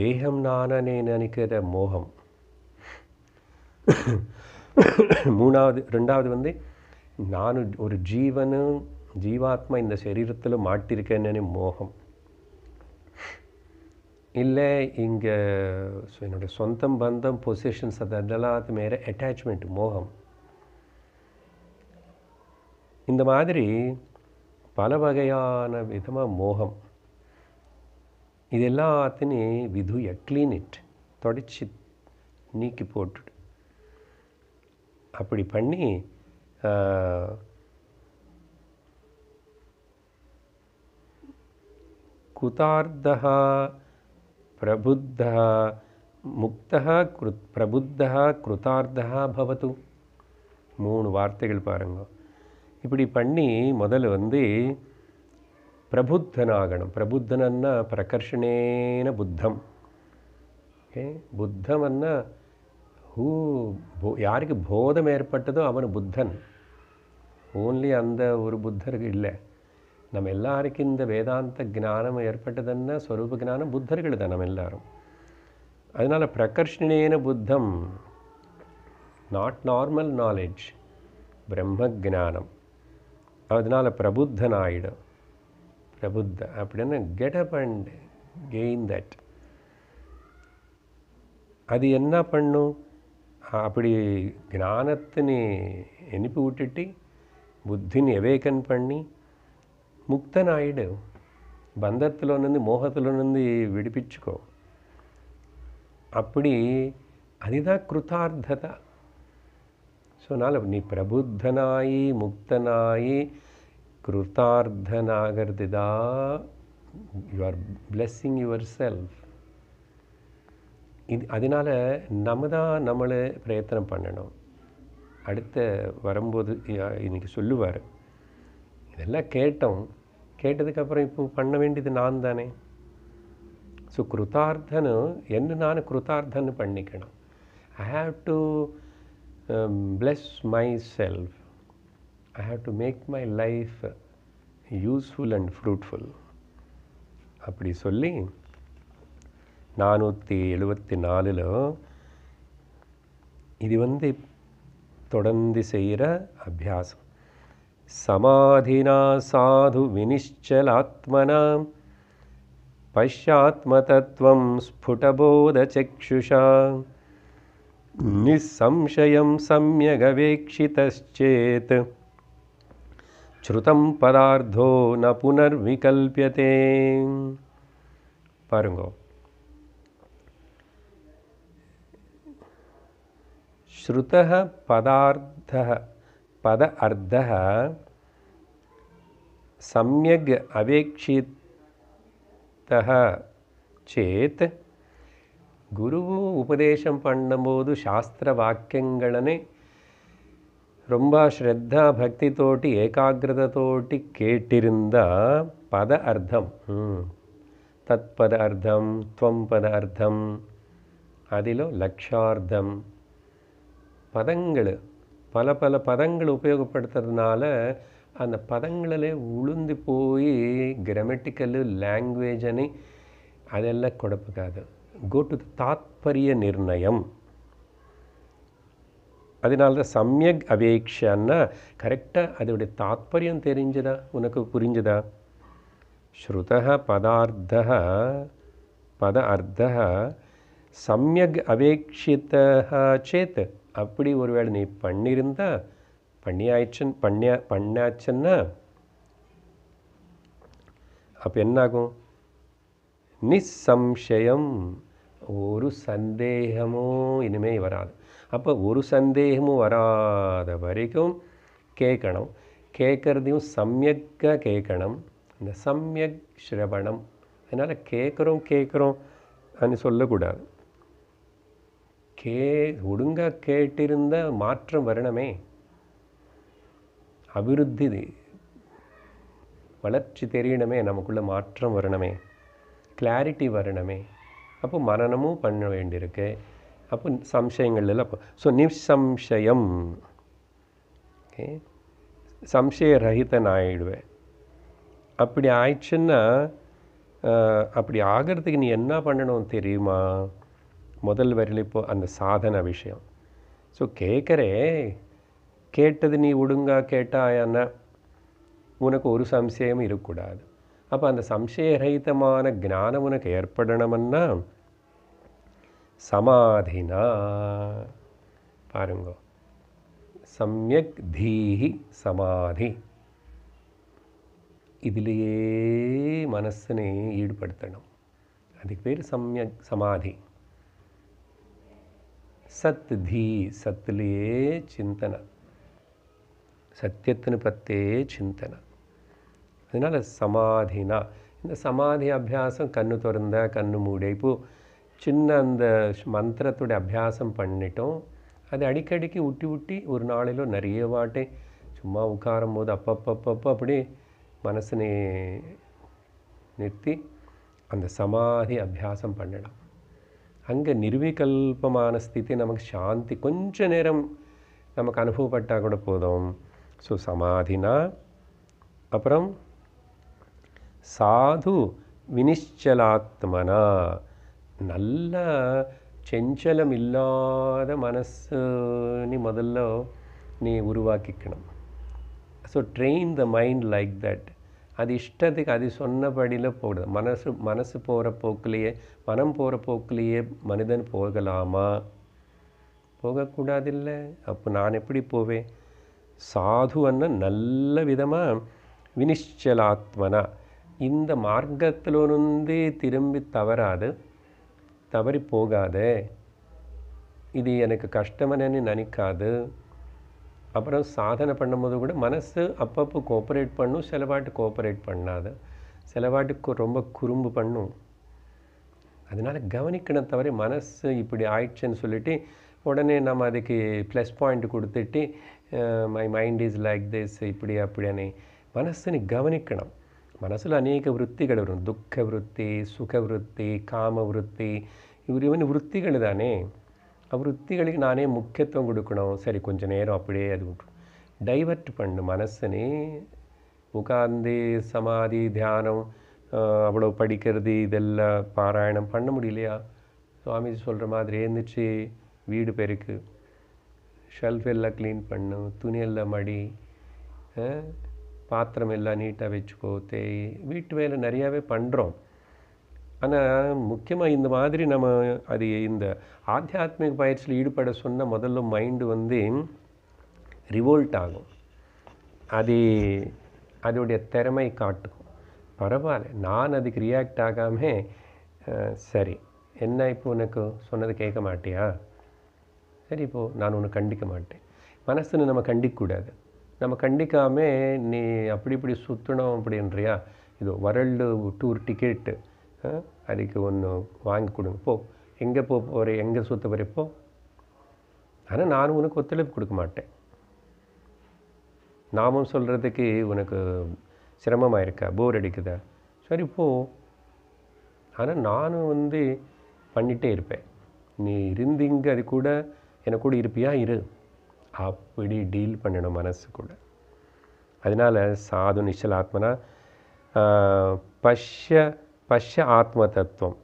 தேகம் நானே நினைக்கிற மோகம் மூணாவது ரெண்டாவது வந்து நான் ஒரு ஜீவனும் ஜீவாத்மா இந்த சரீரத்தில் மாட்டிருக்கேன்னு மோகம் இல்லை இங்கே ஸோ என்னுடைய சொந்தம் பந்தம் பொசிஷன்ஸ் அது அதெல்லாம் மேலே அட்டாச்மெண்ட் மோகம் இந்த மாதிரி பல வகையான விதமாக மோகம் இது விது எ க்ளீன் இட் தொடச்சி நீக்கி போட்டு அப்படி பண்ணி குதார்தா ಪ್ರಬುದ್ಧ ಮುಕ್ತ ಪ್ರಬುದ್ಧ ಕೃತಾರ್ಥು ಮೋಣು ವಾರ್ತೆಗಳು ಪಾಂಗ ಇಪ್ಪಡಿ ಪನ್ನಿ ಮೊದಲು ವಂದು ಪ್ರಬುದ್ಧನಾಗಣ ಪ್ರಬುದ್ಧ ಪ್ರಕರ್ಷಣೇನ ಬುದ್ಧ ಓಕೆ ಬುದ್ಧಮನ್ನೂ ಯಾರಿಗೆ ಬೋಧದೋ ಅವನು ಬುದ್ಧನ್ ಓನ್ಲಿ ಅಂದ ಒರು ಬುದ್ಧರು ಇಲ್ಲ ನಮ್ಮೆಲ್ಲರಿಗಿಂತ வேதாந்த ಜ್ಞಾನಮ ಏರ್ಪಟ್ಟದನ್ನು ಸ್ವರೂಪ ಜ್ಞಾನ ಬುದ್ಧರುಗಳಿದೆ ನಮ್ಮೆಲ್ಲರೂ அதனால் பிரகர்ஷணேன புத்தம் நாட் நார்மல் நாலேஜ் பிரம்ம ஜானம் அதனால் பிரபுத்தன் ஆயிடும் பிரபுத்த அப்படின்னு get up and gain that அது என்ன பண்ணும் அப்படி ஞானத்தினை எழுப்பி விட்டுட்டு புத்தினி அவேக்கன் பண்ணி ముక్తనాయుడు బంధత్తులో నుండి మోహతులో నుండి విడిపించుకో అప్పుడు అదిదా కృతార్థత సో నాలో నీ ప్రబుద్ధనాయి ముక్తనాయి కృతార్థనాగర్దిదా you are blessing yourself இது அதனால் நம்ம தான் நம்மளை பிரயத்தனம் பண்ணணும் அடுத்த வரும்போது இன்றைக்கி சொல்லுவார் இதெல்லாம் கேட்டோம் கேட்டதுக்கப்புறம் இப்போ பண்ண வேண்டியது நான் தானே ஸோ கிருத்தார்த்தனு என்ன நான் கிருத்தார்த்தன்னு பண்ணிக்கணும் I have to bless myself I have to make my life useful and fruitful அப்படி சொல்லி நானூற்றி எழுபத்தி நாலில் இது வந்து தொடர்ந்து செய்கிற அபியாசம் समाधिना साधु विनिश्चलात्मना पश्यात्मतत्त्वं स्फुटबोधचक्षुषा निःसंशयं सम्यगवेक्षितश्चेत् श्रुतं पदार्थो न पुनर्विकल्प्यते பாருங்கோ श्रुतः पदार्थः పద అర్థ సమ్యగ్ అవేక్షిత చేత్ ಗುರುವು ಉಪದೇಶ ಪಣ್ಣಬೋದು ಶಾಸ್ತ್ರವಾಕ್ಯಗಳನ್ನೇ ರೊಂಬ ಶ್ರದ್ಧಾ ಭಕ್ತಿ ತೋಟಿ ಏಕಾಗ್ರತ ತೋಟಿ ಕೇಟಿರಿಂದ ಪದ ಅರ್ಧಂ ತತ್ಪದ ಅರ್ಧಂ ತ್ವಂ ಪದ ಅರ್ಧಂ ಅದಿಲೋ ಲಕ್ಷಾರ್ಧಂ ಪದಂಗಳು பல பல பதங்கள் உபயோகப்படுத்துறதுனால அந்த பதங்களிலே உளுந்து போய் கிராமட்டிக்கல் லாங்குவேஜனை அதெல்லாம் ಅದೆಲ್ಲ கோ டு ಟು நிர்ணயம் அதனால தான் சமயக் அபேக்ஷன்னா கரெக்டாக அதோடைய தாத்பரியம் தெரிஞ்சுதா உனக்கு புரிஞ்சுதா ஸ்ருத பதார்த்த பத அர்த்த சமயக் அபேட்சித்தா அப்படி ஒருவேளை நீ பண்ணியிருந்தா பண்ணியாயிடுச்சுன்னு பண்ணியா பண்ணாச்சுன்னா அப்போ என்னாகும் நிசம்சயம் ஒரு சந்தேகமும் இனிமேல் வராது அப்போ ஒரு சந்தேகமும் வராத வரைக்கும் கேட்கணும் கேட்குறதையும் சமயக்க கேட்கணும் இந்த சமயக் ஸ்ரவணம் அதனால் கேட்குறோம் கேட்குறோம் அப்படின்னு சொல்லக்கூடாது கே ஒழுங்காக கேட்டிருந்த மாற்றம் வரணுமே அபிவிருத்தி வளர்ச்சி தெரியணுமே நமக்குள்ளே மாற்றம் வரணுமே கிளாரிட்டி வரணுமே அப்போ மரணமும் பண்ண வேண்டியிருக்கு அப்போ சம்சயங்கள் எல்லாம் ஸோ நிசம்சயம் ஓகே சம்சய ரஹிதன் ஆகிடுவேன் அப்படி ஆயிடுச்சுன்னா அப்படி ஆகிறதுக்கு நீ என்ன பண்ணணும் தெரியுமா முதல் வரியில் இப்போது அந்த சாதன விஷயம் ஸோ கேட்குறே கேட்டது நீ ஒழுங்கா கேட்டாயன்னா உனக்கு ஒரு சம்சயம் இருக்கக்கூடாது அப்போ அந்த சம்சயரகிதமான ஜானம் உனக்கு ஏற்படணும்னா சமாதினா பாருங்கோ சமயக் தீஹி சமாதி இதிலேயே மனசனை ஈடுபடுத்தணும் அதுக்கு பேர் சமயக் சமாதி தீ சத்துலேயே சிந்தனை சத்தியத்தின் பத்தே சிந்தனை அதனால் சமாதினா இந்த சமாதி அபியாசம் கண்ணு திறந்த கண்ணு மூடி சின்ன அந்த மந்திரத்துடைய அபியாசம் பண்ணிட்டோம் அது அடிக்கடிக்கு உட்டி உட்டி ஒரு நாளிலோ நிறைய வாட்டே சும்மா உட்காரும் போது அப்பப்பப்பப்போ அப்படி மனசனை நிறுத்தி அந்த சமாதி அபியாசம் பண்ணலாம் அங்கே நிர்விகல்பமான ஸ்திதி நமக்கு சாந்தி கொஞ்ச நேரம் நமக்கு அனுபவப்பட்டால் கூட போதும் ஸோ சமாதினா அப்புறம் சாது வினிச்சலாத்மனா நல்ல செஞ்சலம் இல்லாத மனசு நீ முதல்ல நீ உருவாக்கிக்கணும் so train the mind like that அது இஷ்டத்துக்கு அது சொன்னபடியில் போடுது மனசு மனசு போகிற போக்கிலேயே மனம் போகிற போக்கிலேயே மனிதன் போகலாமா இல்லை அப்போ நான் எப்படி போவேன் சாதுவன்னா நல்ல விதமாக வினிச்சலாத்மனா இந்த மார்க்கத்திலிருந்து திரும்பி தவறாது தவறி போகாது இது எனக்கு கஷ்டமனு நினைக்காது அப்புறம் சாதனை பண்ணும்போது கூட மனசு அப்பப்போ கோஆப்ரேட் பண்ணும் சில பாட்டு கோஆப்ரேட் பண்ணாது சில வாட்டி ரொம்ப குறும்பு பண்ணும் அதனால் கவனிக்கணும் தவிர மனசு இப்படி ஆயிடுச்சுன்னு சொல்லிட்டு உடனே நம்ம அதுக்கு ப்ளஸ் பாயிண்ட் கொடுத்துட்டு my mind is like this இப்படி அப்படியே மனசுன்னு கவனிக்கணும் மனசில் அநேக விற்த்திகள் வரும் துக்க விற்த்தி சுக விற்த்தி காம விற்த்தி இவர் இவன் விற்த்திகள் தானே விறத்திகளுக்கு நானே முக்கியத்துவம் கொடுக்கணும் சரி கொஞ்சம் நேரம் அப்படியே அது டைவர்ட் பண்ணு மனசனே உட்கார்ந்து சமாதி தியானம் அவ்வளோ படிக்கிறது இதெல்லாம் பாராயணம் பண்ண முடியலையா சுவாமிஜி சொல்கிற மாதிரி எழுந்துச்சு வீடு பெருக்கு ஷெல்ஃப் எல்லாம் க்ளீன் பண்ணு துணி எல்லாம் மடி பாத்திரம் எல்லாம் நீட்டாக வச்சுக்கோ தேய் வீட்டு வேலை நிறையாவே பண்ணுறோம் ஆனால் முக்கியமாக இந்த மாதிரி நம்ம அது இந்த ஆத்தியாத்மிக பயிற்சியில் ஈடுபட சொன்ன முதல்ல மைண்டு வந்து ரிவோல்ட் ஆகும் அது அதோடைய திறமை காட்டும் பரவாயில்ல நான் அதுக்கு ரியாக்ட் ஆகாமல் சரி என்ன இப்போ உனக்கு சொன்னது கேட்க மாட்டியா சரி இப்போது நான் உன்னை கண்டிக்க மாட்டேன் மனசுன்னு நம்ம கண்டிக்கக்கூடாது நம்ம கண்டிக்காமல் நீ அப்படி இப்படி சுற்றணும் அப்படின்றியா இது வரல்டு டூர் டிக்கெட்டு அதுக்கு ஒன்று வாங்கி கொடுங்க போ எங்கே போ போகிற எங்கே சுற்ற போகிற போ ஆனால் நானும் உனக்கு ஒத்துழைப்பு கொடுக்க மாட்டேன் நாமும் சொல்கிறதுக்கு உனக்கு சிரமமாக இருக்கா போர் அடிக்குதா சரி போ ஆனால் நானும் வந்து பண்ணிகிட்டே இருப்பேன் நீ இருந்தீங்க அது கூட என கூட இருப்பியா இரு அப்படி டீல் பண்ணணும் மனசு கூட அதனால் சாது ஆத்மனா பஷ்ய பஷ்ய ஆத்ம தத்துவம்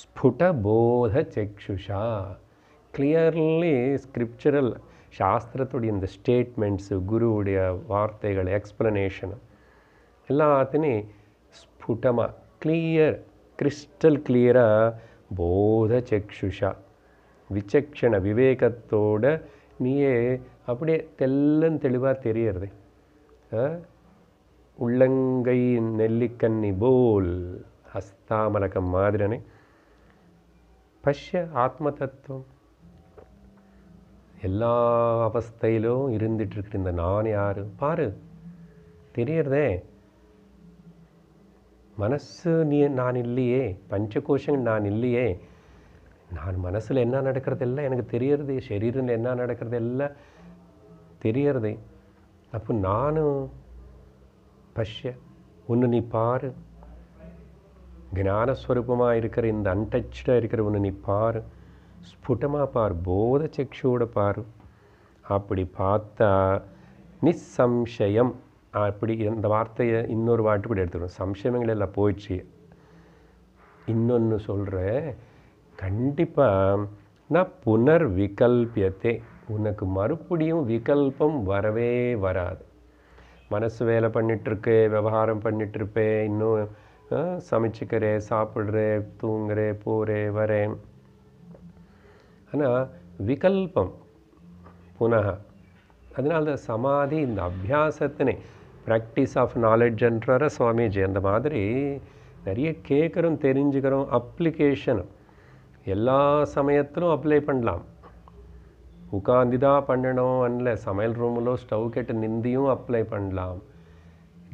ஸ்புட போத செக்ஷுஷா கிளியர்லி ஸ்கிரிப்சரல் சாஸ்திரத்துடைய இந்த ஸ்டேட்மெண்ட்ஸு குருவுடைய வார்த்தைகள் எக்ஸ்ப்ளனேஷன் எல்லாத்தையும் ஸ்புட்டமாக கிளியர் கிறிஸ்டல் கிளியராக போத சக்ஷுஷா விச்சக்ஷண விவேகத்தோட நீயே அப்படியே தெல்லன்னு தெளிவாக தெரியறது உள்ளங்கை நெல்லிக்கன்னி போல் ஹஸ்தாமலகம் மாதிரனே பஷ்ய ஆத்ம தத்துவம் எல்லா அவஸ்தையிலும் இருந்துகிட்ருக்குற இந்த நான் யார் பாரு தெரியறதே மனசு நீ நான் இல்லையே பஞ்சகோஷங்கள் நான் இல்லையே நான் மனசில் என்ன நடக்கிறதெல்லாம் எனக்கு தெரியறது சரீரில் என்ன நடக்கிறதெல்லாம் தெரியறது அப்போ நானும் பஷ்ய ஒன்று நீ பாரு ஞானஸ்வரூபமாக இருக்கிற இந்த அன்டச்சாக இருக்கிற ஒன்று நீ பாரு ஸ்புட்டமாக பார் போத சக்ஷோட பாரு அப்படி பார்த்தா நிசம்சயம் அப்படி இந்த வார்த்தையை இன்னொரு வாட்டு கூட எடுத்துக்கணும் சம்சயங்கள் எல்லாம் போயிடுச்சு இன்னொன்று சொல்கிற கண்டிப்பாக நான் புனர் விகல்பியத்தை உனக்கு மறுபடியும் விகல்பம் வரவே வராது மனசு வேலை பண்ணிகிட்ருக்கு விவகாரம் பண்ணிகிட்ருப்பேன் இன்னும் சமைச்சிக்கிறேன் சாப்பிட்றேன் தூங்குறேன் போகிறேன் வரேன் ஆனால் விகல்பம் புனக அதனால தான் சமாதி இந்த அபியாசத்தினை ப்ராக்டிஸ் ஆஃப் நாலெட்ஜ்ன்றார சுவாமிஜி அந்த மாதிரி நிறைய கேட்குறோம் தெரிஞ்சுக்கிறோம் அப்ளிகேஷன் எல்லா சமயத்திலும் அப்ளை பண்ணலாம் உட்காந்து தான் பண்ணணும் அல்ல சமையல் ரூமில் ஸ்டவ் கெட்ட நிந்தியும் அப்ளை பண்ணலாம்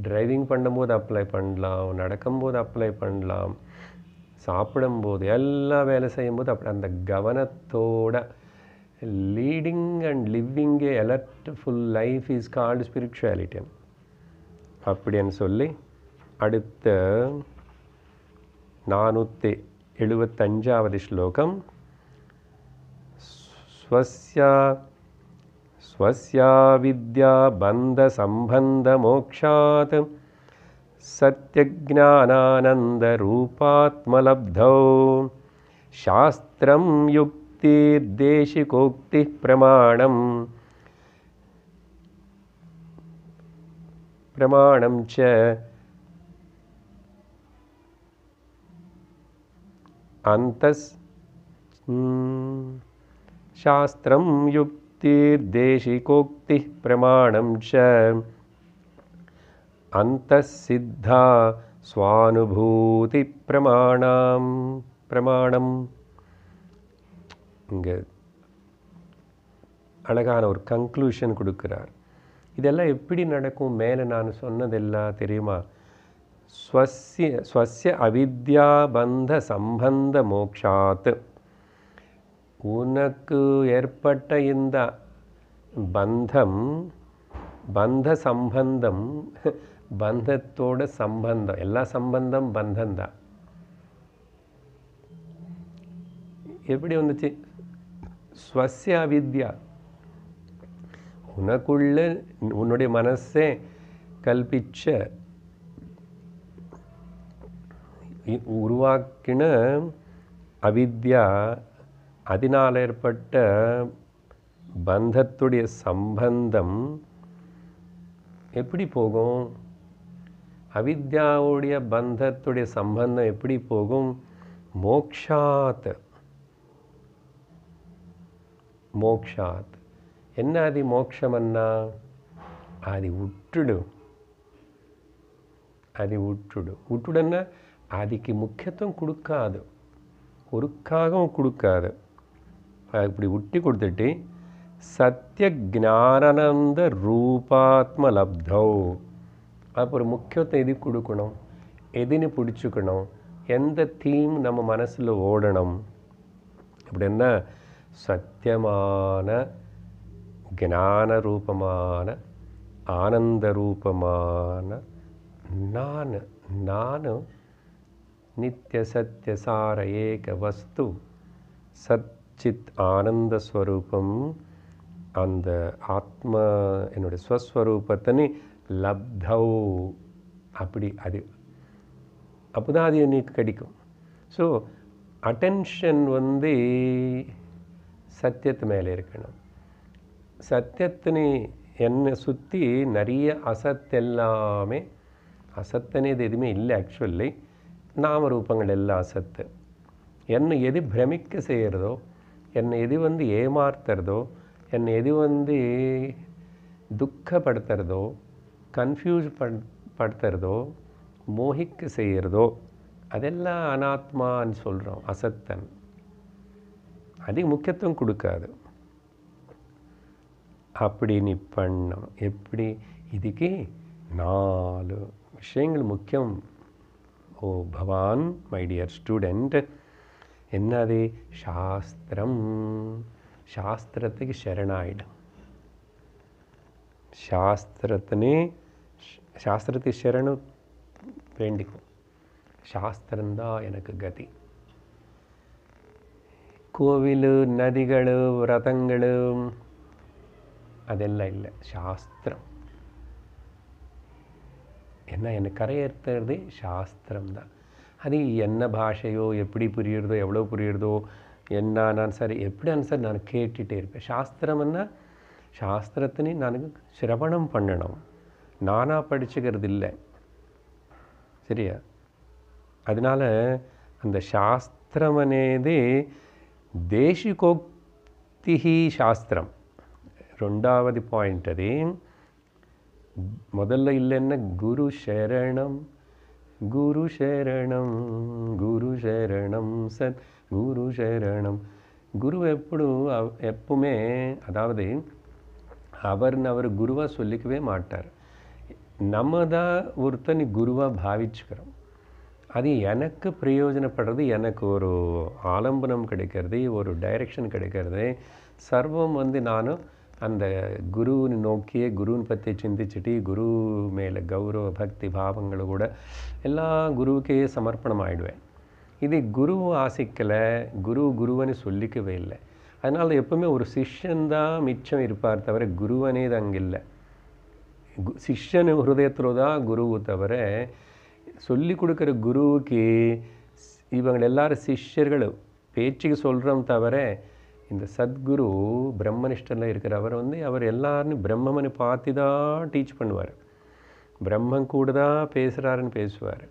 டிரைவிங் பண்ணும்போது அப்ளை பண்ணலாம் நடக்கும்போது அப்ளை பண்ணலாம் சாப்பிடும்போது எல்லா வேலை செய்யும்போது அப்படி அந்த கவனத்தோட leading and living a alert full life is called spirituality அப்படின்னு சொல்லி அடுத்த நானூற்றி எழுபத்தஞ்சாவது ஸ்லோகம் स्वस्य स्वस्याविद्याबन्धसम्बन्धमोक्षात् सत्यज्ञानानन्दरूपात्मलब्धौ शास्त्रं युक्तिर्देशिकोक्तिः प्रमाणम् प्रमाणं च अन्तस् சாஸ்திரம் தேசிகோக்தி பிரமாணம் ச அந்த சித்தா சுவானுபூதி பிரமாணம் பிரமாணம் இங்கே அழகான ஒரு கன்க்ளூஷன் கொடுக்குறார் இதெல்லாம் எப்படி நடக்கும் மேலே நான் சொன்னதெல்லாம் தெரியுமா ஸ்வசிய ஸ்வசிய அவித்யா பந்த சம்பந்த மோக்ஷாத்து உனக்கு ஏற்பட்ட இந்த பந்தம் பந்த சம்பந்தம் பந்தத்தோட சம்பந்தம் எல்லா சம்பந்தம் பந்தந்தான் எப்படி வந்துச்சு ஸ்வசிய அவித்யா உனக்குள்ள உன்னுடைய மனசே கல்பிச்ச உருவாக்கின அவித்யா அதனால் ஏற்பட்ட பந்தத்துடைய சம்பந்தம் எப்படி போகும் அவித்யாவுடைய பந்தத்துடைய சம்பந்தம் எப்படி போகும் மோக்ஷாத் மோக்ஷாத் என்ன அது மோக்ஷமன்னா அது உற்றுடும் அது உற்றுடும் உற்றுடுன்னா அதுக்கு முக்கியத்துவம் கொடுக்காது ஒருக்காகவும் கொடுக்காது இப்படி விட்டு கொடுத்துட்டு சத்திய ஜானந்த ரூபாத்மலப்தோ அப்போ ஒரு முக்கியத்தை எது கொடுக்கணும் எதுன்னு பிடிச்சிக்கணும் எந்த தீம் நம்ம மனசில் ஓடணும் அப்படின்னா சத்தியமான ஜான ரூபமான ஆனந்த ரூபமான நான் நான் நித்திய சத்திய சார ஏக வஸ்து சத் சித் ஆனந்த ஸ்வரூபம் அந்த ஆத்மா என்னுடைய ஸ்வஸ்வரூபத்தனி லப்தௌ அப்படி அது அப்போ தான் அது நீட் கிடைக்கும் ஸோ அட்டென்ஷன் வந்து சத்தியத்து மேலே இருக்கணும் சத்தியத்தினு என்னை சுற்றி நிறைய அசத்தெல்லாமே எல்லாமே அசத்தனே இது எதுவுமே இல்லை ஆக்சுவலி நாமரூபங்கள் எல்லாம் அசத்து என்னை எது பிரமிக்க செய்கிறதோ என்னை எது வந்து ஏமாற்றுறதோ என்னை எது வந்து துக்கப்படுத்துறதோ கன்ஃபியூஸ் பண் படுத்துறதோ மோகிக்க செய்கிறதோ அதெல்லாம் அனாத்மான்னு சொல்கிறோம் அசத்தன் அதிக முக்கியத்துவம் கொடுக்காது அப்படி நீ பண்ணும் எப்படி இதுக்கு நாலு விஷயங்கள் முக்கியம் ஓ பவான் மை டியர் ஸ்டூடெண்ட் என்னது சாஸ்திரம் சாஸ்திரத்துக்கு ஷரணாயிடும் சாஸ்திரத்தினே சாஸ்திரத்துக்கு ஷரணு வேண்டிக்கும் சாஸ்திரந்தான் எனக்கு கதி கோவில் நதிகள் விரதங்கள் அதெல்லாம் இல்லை சாஸ்திரம் என்ன என்னை கரையேற்றுறது சாஸ்திரம் தான் அது என்ன பாஷையோ எப்படி புரியுறதோ எவ்வளோ புரியுறதோ என்ன சரி சார் எப்படி ஆன்சர் நான் கேட்டுகிட்டே இருப்பேன் சாஸ்திரம்னா சாஸ்திரத்தினே நான் சிரவணம் பண்ணணும் நானாக படிச்சுக்கிறது இல்லை சரியா அதனால் அந்த சாஸ்திரம் అనేది தேசிகோக்திஹி சாஸ்திரம் ரெண்டாவது பாயிண்ட் அது முதல்ல இல்லைன்னா குரு சரணம் குரு శరణం குரு శరణం சத் குரு శరణం குரு ఎప్పుడు ఎప్పుమే அதாவது அவர்னு அவர் குருவாக சொல்லிக்கவே மாட்டார் நம்ம தான் ஒருத்தனை குருவாக பாவிச்சுக்கிறோம் அது எனக்கு பிரயோஜனப்படுறது எனக்கு ஒரு ஆலம்பனம் கிடைக்கிறது ஒரு டைரெக்ஷன் கிடைக்கிறது சர்வம் வந்து நானும் அந்த குருவின் நோக்கியே குருவின் பற்றி சிந்திச்சுட்டு குரு மேலே கௌரவ பக்தி பாவங்களும் கூட எல்லா குருவுக்கே சமர்ப்பணம் ஆகிடுவேன் இது குரு ஆசிக்கலை குரு குருவனு சொல்லிக்கவே இல்லை அதனால் எப்பவுமே ஒரு சிஷ்யன்தான் மிச்சம் இருப்பார் தவிர குருவனே அங்கே இல்லை கு சிஷ்யன் ஹிருதயத்தில் தான் குருவு தவிர சொல்லி கொடுக்குற குருவுக்கு இவங்க எல்லாரும் சிஷ்யர்கள் பேச்சுக்கு சொல்கிறோம் தவிர இந்த சத்குரு பிரம்மனிஷ்டரில் இருக்கிற அவர் வந்து அவர் எல்லாரும் பிரம்மனை பார்த்து தான் டீச் பண்ணுவார் பிரம்மன் கூட தான் பேசுகிறாருன்னு பேசுவார்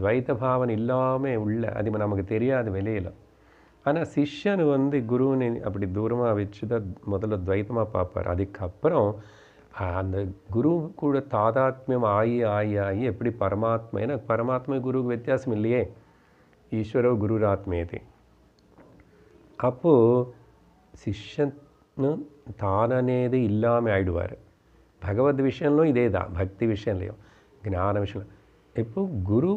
துவைத்த பாவனை இல்லாமல் உள்ள அது நமக்கு தெரியாது வெளியில் ஆனால் சிஷ்யன் வந்து குருன்னு அப்படி தூரமாக வச்சு தான் முதல்ல துவைத்தமாக பார்ப்பார் அதுக்கப்புறம் அந்த குரு கூட தாதாத்மியம் ஆகி ஆகி ஆகி எப்படி பரமாத்மா ஏன்னா பரமாத்மா குருவுக்கு வித்தியாசம் இல்லையே ஈஸ்வரோ குருராத்மேதே அப்போது శిష్యను இல்லாமல் ఇల్లామె பகவத் விஷயம்லும் இதே தான் பக்தி விஷயம்லையும் జ్ఞాన విషయంలో இப்போ குரு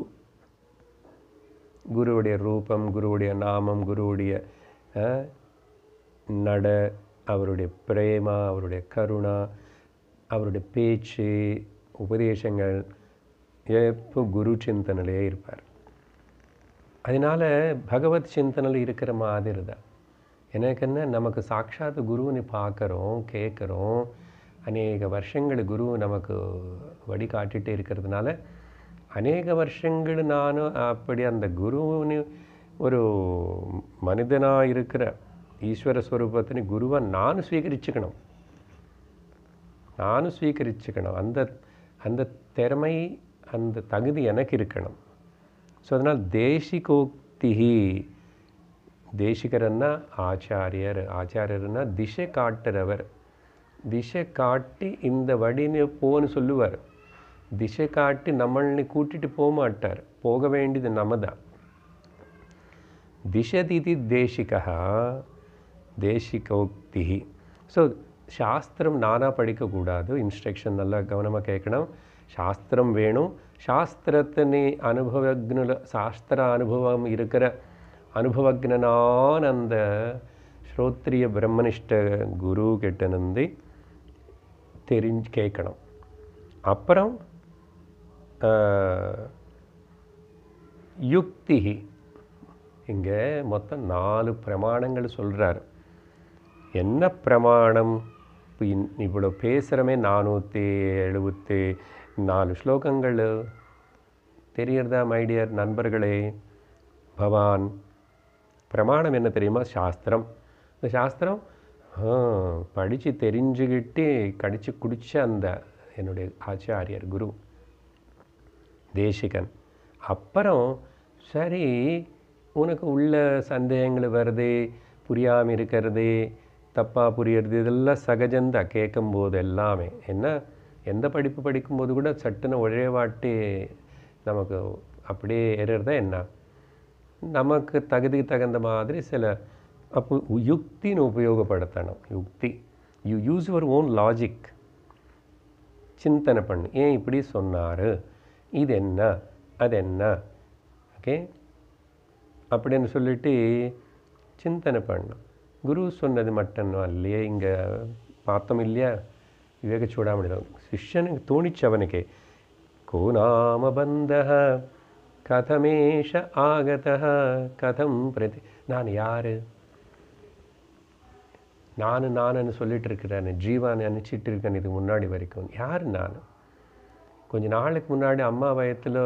குருவுடைய ரூபம் குருவுடைய நாமம் குருவுடைய நட அவருடைய பிரேமா அவருடைய கருணா அவருடைய பேச்சு உபதேசங்கள் எப்போ குரு சிந்தனையிலேயே இருப்பார் அதனால் பகவத் சிந்தனையில் இருக்கிற மாதிரி தான் என்னக்கென்ன நமக்கு சாட்சாத் குருவுன்னு பார்க்குறோம் கேட்குறோம் அநேக வருஷங்கள் குரு நமக்கு காட்டிகிட்டே இருக்கிறதுனால அநேக வருஷங்கள் நானும் அப்படி அந்த குருவுன்னு ஒரு மனிதனாக இருக்கிற ஈஸ்வர ஸ்வரூபத்தின் குருவை நானும் ஸ்வீகரிச்சுக்கணும் நானும் ஸ்வீகரிச்சுக்கணும் அந்த அந்த திறமை அந்த தகுதி எனக்கு இருக்கணும் ஸோ அதனால் தேசிகோக்திஹி தேசிகரன்னா ஆச்சாரியர் ஆச்சாரியர்னா திசை காட்டுறவர் திசை காட்டி இந்த வழின்னு போன்னு சொல்லுவார் திசை காட்டி நம்மளை கூட்டிகிட்டு போக மாட்டார் போக வேண்டியது நம்ம தான் திசதிதி தேசிகா தேசிகோக்தி ஸோ சாஸ்திரம் நானாக படிக்கக்கூடாது இன்ஸ்ட்ரக்ஷன் நல்லா கவனமாக கேட்கணும் சாஸ்திரம் வேணும் சாஸ்திரத்தினை அனுபவக்னுல சாஸ்திர அனுபவம் இருக்கிற ಅನುಭವಜ್ಞನಾನಂದ ஸ்ரோத்ரிய பிரம்மனிஷ்ட குரு நந்தி தெரிஞ்சு கேட்கணும் அப்புறம் யுக்தி இங்கே மொத்தம் நாலு பிரமாணங்கள் சொல்கிறார் என்ன பிரமாணம் இப்போ இன் இவ்வளோ பேசுகிறமே நானூற்றி எழுபத்தி நாலு ஸ்லோகங்கள் தெரியறதா மைடியர் நண்பர்களே பவான் பிரமாணம் என்ன தெரியுமா சாஸ்திரம் இந்த சாஸ்திரம் படித்து தெரிஞ்சுக்கிட்டு கடித்து குடித்த அந்த என்னுடைய ஆச்சாரியர் குரு தேசிகன் அப்புறம் சரி உனக்கு உள்ள சந்தேகங்கள் வருது புரியாமல் இருக்கிறது தப்பாக புரியறது இதெல்லாம் சகஜந்தான் கேட்கும்போது எல்லாமே என்ன எந்த படிப்பு படிக்கும்போது கூட சட்டுன்னு ஒரே வாட்டி நமக்கு அப்படியே ஏறுறதா என்ன நமக்கு தகுதிக்கு தகுந்த மாதிரி சில அப்போ யுக்தின்னு உபயோகப்படுத்தணும் யுக்தி you use your own logic சிந்தனை பண்ணு ஏன் இப்படி சொன்னார் இது என்ன அது என்ன ஓகே அப்படின்னு சொல்லிட்டு சிந்தனை பண்ணும் குரு சொன்னது மட்டும் இல்லையே இங்கே பார்த்தோம் இல்லையா விவேக சூடாமணி சிஷ்யனுக்கு தோணிச்சு அவனுக்கு நாம பந்தக கதமேஷ ஆகத கதம் பிரதி நான் யார் நான் நானு சொல்லிட்டு இருக்கிறேன் ஜீவான் நினச்சிட்டு இருக்கேன் இதுக்கு முன்னாடி வரைக்கும் யார் நான் கொஞ்ச நாளுக்கு முன்னாடி அம்மா வயத்தில்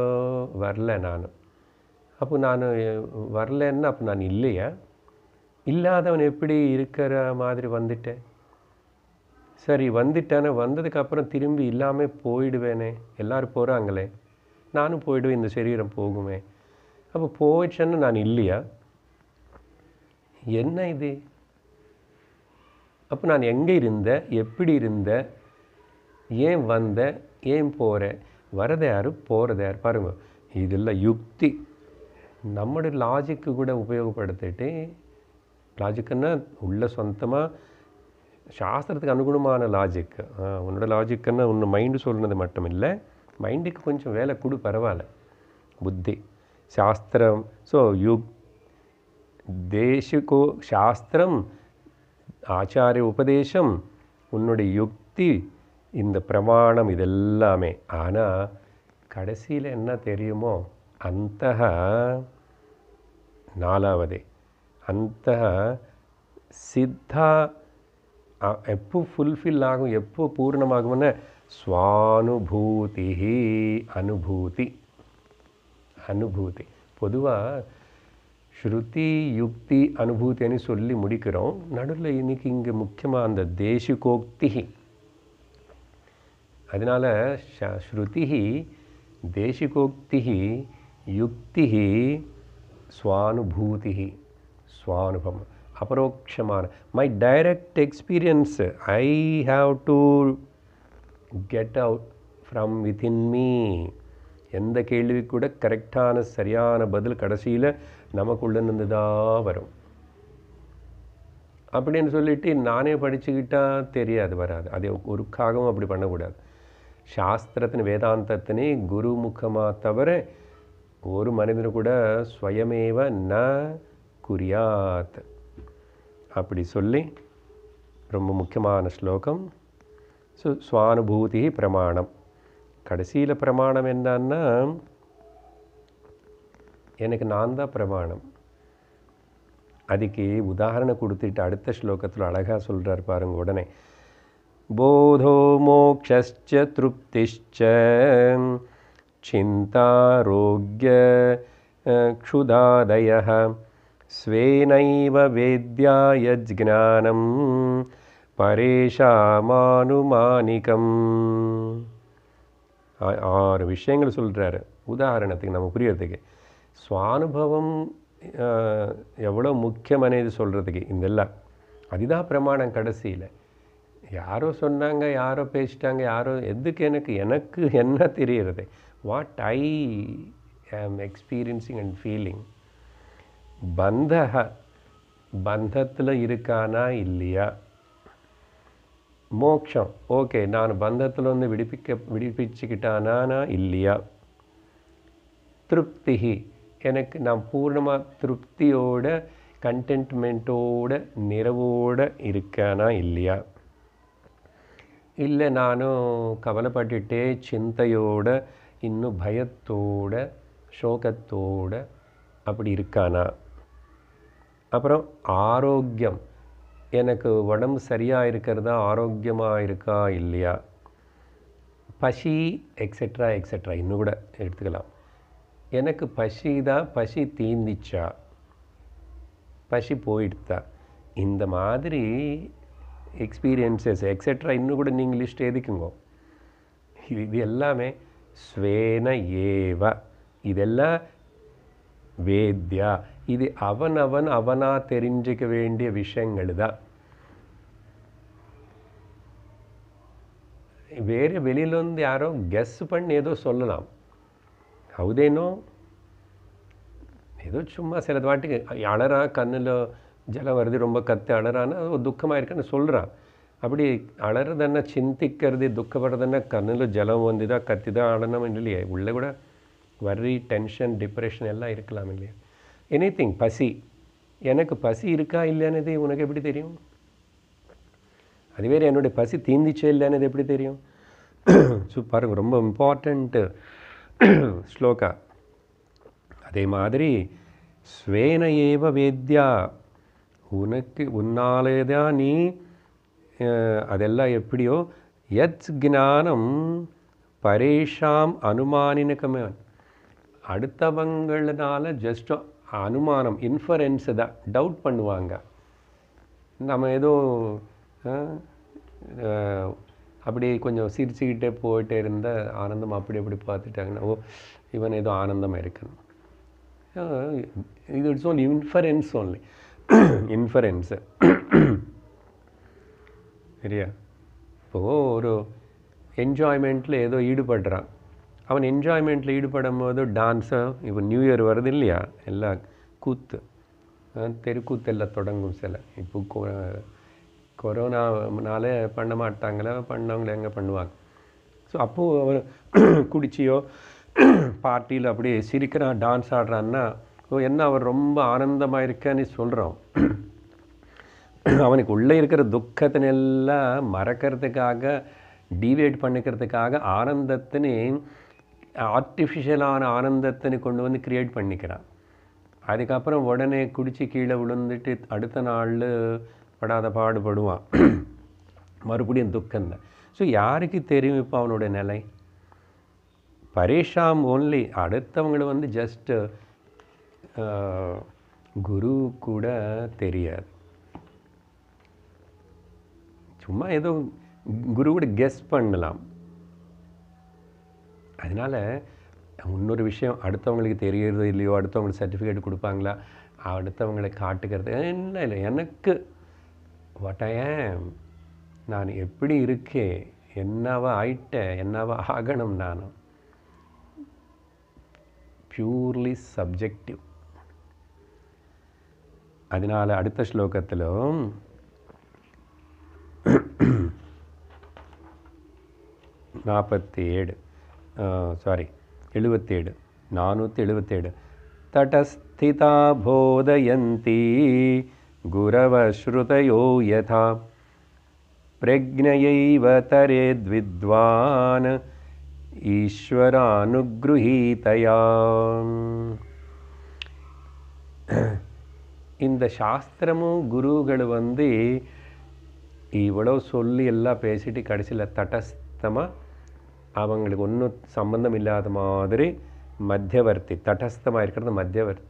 வரல நான் அப்போ நான் வரலன்னு அப்போ நான் இல்லையா இல்லாதவன் எப்படி இருக்கிற மாதிரி வந்துட்டேன் சரி வந்துட்டேன்னு வந்ததுக்கப்புறம் திரும்பி இல்லாமல் போயிடுவேனே எல்லோரும் போகிறாங்களே நானும் போயிடுவேன் இந்த சரீரம் போகுமே அப்போ போயிடுச்சேன்னு நான் இல்லையா என்ன இது அப்போ நான் எங்கே இருந்த எப்படி இருந்த ஏன் வந்த ஏன் போகிறேன் வரத யார் போகிறத யார் பாருங்கள் இதெல்லாம் யுக்தி நம்மளோட லாஜிக்கு கூட உபயோகப்படுத்திட்டு லாஜிக்குன்னா உள்ள சொந்தமாக சாஸ்திரத்துக்கு அனுகுணமான லாஜிக் உன்னோட லாஜிக்குன்னா ஒன்று மைண்டு சொல்கிறது மட்டும் இல்லை மைண்டுக்கு கொஞ்சம் வேலை కుడు பரவாயில்ல புத்தி சாஸ்திரம் ஸோ யுக் தேசிகோ சாஸ்திரம் ஆச்சாரிய உபதேசம் உன்னுடைய யுக்தி இந்த பிரமாணம் இதெல்லாமே ஆனால் கடைசியில் என்ன தெரியுமோ அந்த நாலாவது அந்த சித்தா எப்போ ஃபுல்ஃபில் ஆகும் எப்போ பூர்ணமாகும்னு ஸ்வானுபூதி அனுபூதி அனுபூதி பொதுவாக ஸ்ருதி யுக்தி அனுபூத்தின்னு சொல்லி முடிக்கிறோம் நடுவில் இன்றைக்கி இங்கே முக்கியமாக அந்த தேசிகோக்தி அதனால் ஸ்ருதி தேசிகோக்தி யுக்தி சுவானுபூதி சுவானுபம் அபரோக்ஷமான my direct experience I have to get out from within me எந்த கேள்வி கூட கரெக்டான சரியான பதில் கடைசியில் நமக்குள்ளேருந்து தான் வரும் அப்படின்னு சொல்லிட்டு நானே படிச்சுக்கிட்டால் தெரியாது வராது அதே ஒருக்காகவும் அப்படி பண்ணக்கூடாது சாஸ்திரத்தின் வேதாந்தத்தினே குரு முகமாக தவிர ஒரு மனிதர் கூட ஸ்வயமேவ ந குறியாத் அப்படி சொல்லி ரொம்ப முக்கியமான ஸ்லோகம் ஸோ சுவானுபூதி பிரமாணம் கடைசியில் பிரமாணம் என்னன்னா எனக்கு நான் தான் பிரமாணம் அதுக்கு உதாரணம் கொடுத்துட்டு அடுத்த ஸ்லோகத்தில் அழகாக சொல்கிறார் பாருங்க உடனே போதோ மோக்ஷ திருப்திஷ்ச சிந்தாரோக்கிய க்ஷுதாதய ஸ்வேனைவ வேத்யாய ஜானம் பரேஷாமானுமானிகம் ஆறு விஷயங்கள் சொல்கிறாரு உதாரணத்துக்கு நம்ம புரியறதுக்கு சுவானுபவம் எவ்வளோ முக்கியம் இது சொல்கிறதுக்கு இதெல்லாம் அதுதான் பிரமாணம் கடைசியில் யாரோ சொன்னாங்க யாரோ பேசிட்டாங்க யாரோ எதுக்கு எனக்கு எனக்கு என்ன தெரிகிறது வாட் ஐ ஆம் எக்ஸ்பீரியன்ஸிங் அண்ட் ஃபீலிங் பந்தக பந்தத்தில் இருக்கானா இல்லையா மோக்ஷம் ஓகே நான் பந்தத்தில் வந்து விடுப்பிக்க விடுப்பிச்சுக்கிட்டானா இல்லையா திருப்திகி எனக்கு நான் பூர்ணமாக திருப்தியோட கண்டென்ட்மெண்ட்டோட நிறைவோடு இருக்கானா இல்லையா இல்லை நானும் கவலைப்பட்டுட்டே சிந்தையோட இன்னும் பயத்தோட சோகத்தோட அப்படி இருக்கானா அப்புறம் ஆரோக்கியம் எனக்கு உடம்பு சரியாக இருக்கிறதா ஆரோக்கியமாக இருக்கா இல்லையா பசி எக்ஸெட்ரா எக்ஸெட்ரா இன்னும் கூட எடுத்துக்கலாம் எனக்கு பசி தான் பசி தீந்திச்சா பசி போயிடுதா இந்த மாதிரி எக்ஸ்பீரியன்சஸ் எக்ஸெட்ரா இன்னும் கூட நீங்கள் லிஸ்ட் எதுக்குங்க இது எல்லாமே ஸ்வேன ஏவ இதெல்லாம் வேத்யா இது அவன் அவன் அவனாக தெரிஞ்சிக்க வேண்டிய விஷயங்கள் தான் ಬೇರೆ வந்து யாரோ கெஸ் பண்ணி ஏதோ சொல்லலாம் அவுதேனோ ஏதோ சும்மா சில வாட்டுக்கு அழறா கண்ணில் ஜலம் வருது ரொம்ப கற்று அழறான்னு அது ஒரு துக்கமாக இருக்குன்னு சொல்கிறான் அப்படி அழறதுன்னா சிந்திக்கிறது துக்கப்படுறதுன்னா கண்ணில் ஜலம் வந்துதா கத்திதான் அழணும் இல்லையே உள்ளே கூட வரி டென்ஷன் டிப்ரெஷன் எல்லாம் இருக்கலாம் இல்லையா எனி திங் பசி எனக்கு பசி இருக்கா இல்லையானது உனக்கு எப்படி தெரியும் வேறு என்னுடைய பசி தீந்திச்சே இல்லைன்னு எப்படி தெரியும் ஸோ பாருங்கள் ரொம்ப இம்பார்ட்டண்ட்டு ஸ்லோகா அதே மாதிரி ஸ்வேன ஏவ வேத்யா உனக்கு உன்னாலே தான் நீ அதெல்லாம் எப்படியோ எத் ஜானம் பரேஷாம் அனுமானினுக்குமே அடுத்தவங்களால் ஜஸ்ட் அனுமானம் இன்ஃபரன்ஸு தான் டவுட் பண்ணுவாங்க நம்ம ஏதோ அப்படி கொஞ்சம் சிரிச்சுக்கிட்டே போயிட்டே இருந்த ஆனந்தம் அப்படி அப்படி பார்த்துட்டாங்கன்னா ஓ இவன் ஏதோ ஆனந்தமாக இருக்கணும் இது it's only inference only inference சரியா இப்போது ஒரு என்ஜாய்மெண்ட்டில் ஏதோ ஈடுபடுறான் அவன் என்ஜாய்மெண்ட்டில் ஈடுபடும் போது டான்ஸு இப்போ நியூ இயர் வருது இல்லையா எல்லாம் கூத்து தெருக்கூத்தெல்லாம் தொடங்கும் சில இப்போ கொரோனானால பண்ண மாட்டாங்களே பண்ணவங்கள எங்கே பண்ணுவாங்க ஸோ அப்போது அவர் குடிச்சியோ பார்ட்டியில் அப்படியே சிரிக்கிறான் டான்ஸ் ஆடுறான்னா ஸோ என்ன அவர் ரொம்ப ஆனந்தமாக இருக்கான்னு சொல்கிறோம் அவனுக்கு உள்ளே இருக்கிற துக்கத்தினெல்லாம் மறக்கிறதுக்காக டிவேட் பண்ணிக்கிறதுக்காக ஆனந்தத்தினே ஆர்டிஃபிஷியலான ஆனந்தத்தினை கொண்டு வந்து க்ரியேட் பண்ணிக்கிறான் அதுக்கப்புறம் உடனே குடித்து கீழே விழுந்துட்டு அடுத்த நாள் படாத பாடுபடுவான் மறுபடியும் துக்கம் தான் ஸோ யாருக்கு தெரியும் இப்போ அவனுடைய நிலை பரேஷாம் ஓன்லி அடுத்தவங்களை வந்து ஜஸ்ட்டு uh, குரு கூட தெரியாது சும்மா ஏதோ குரு கூட கெஸ் பண்ணலாம் அதனால் இன்னொரு விஷயம் அடுத்தவங்களுக்கு தெரியறது இல்லையோ அடுத்தவங்களுக்கு சர்டிஃபிகேட் கொடுப்பாங்களா அடுத்தவங்களை காட்டுக்கிறது என்ன இல்லை எனக்கு வாட் ஐ நான் எப்படி இருக்கே என்னவா ஆயிட்டேன் என்னவா ஆகணும் நான் பியூர்லி சப்ஜெக்டிவ் அதனால் அடுத்த ஸ்லோகத்திலும் நாற்பத்தி ஏழு சாரி எழுபத்தேழு நானூற்றி எழுபத்தேழு தடஸ்திதா போதயந்தீ गुरवश्रुतयो யதா प्रज्ञयैव तरेद्विद्वान् ஈஸ்வரானுகிருஹீதையா இந்த சாஸ்திரமும் குருகள் வந்து இவ்வளோ சொல்லி எல்லாம் பேசிட்டு கடைசியில் தட்டஸ்தமாக அவங்களுக்கு ஒன்றும் சம்பந்தம் இல்லாத மாதிரி மத்தியவர்த்தி தட்டஸ்தமாக இருக்கிறது மத்தியவர்த்தி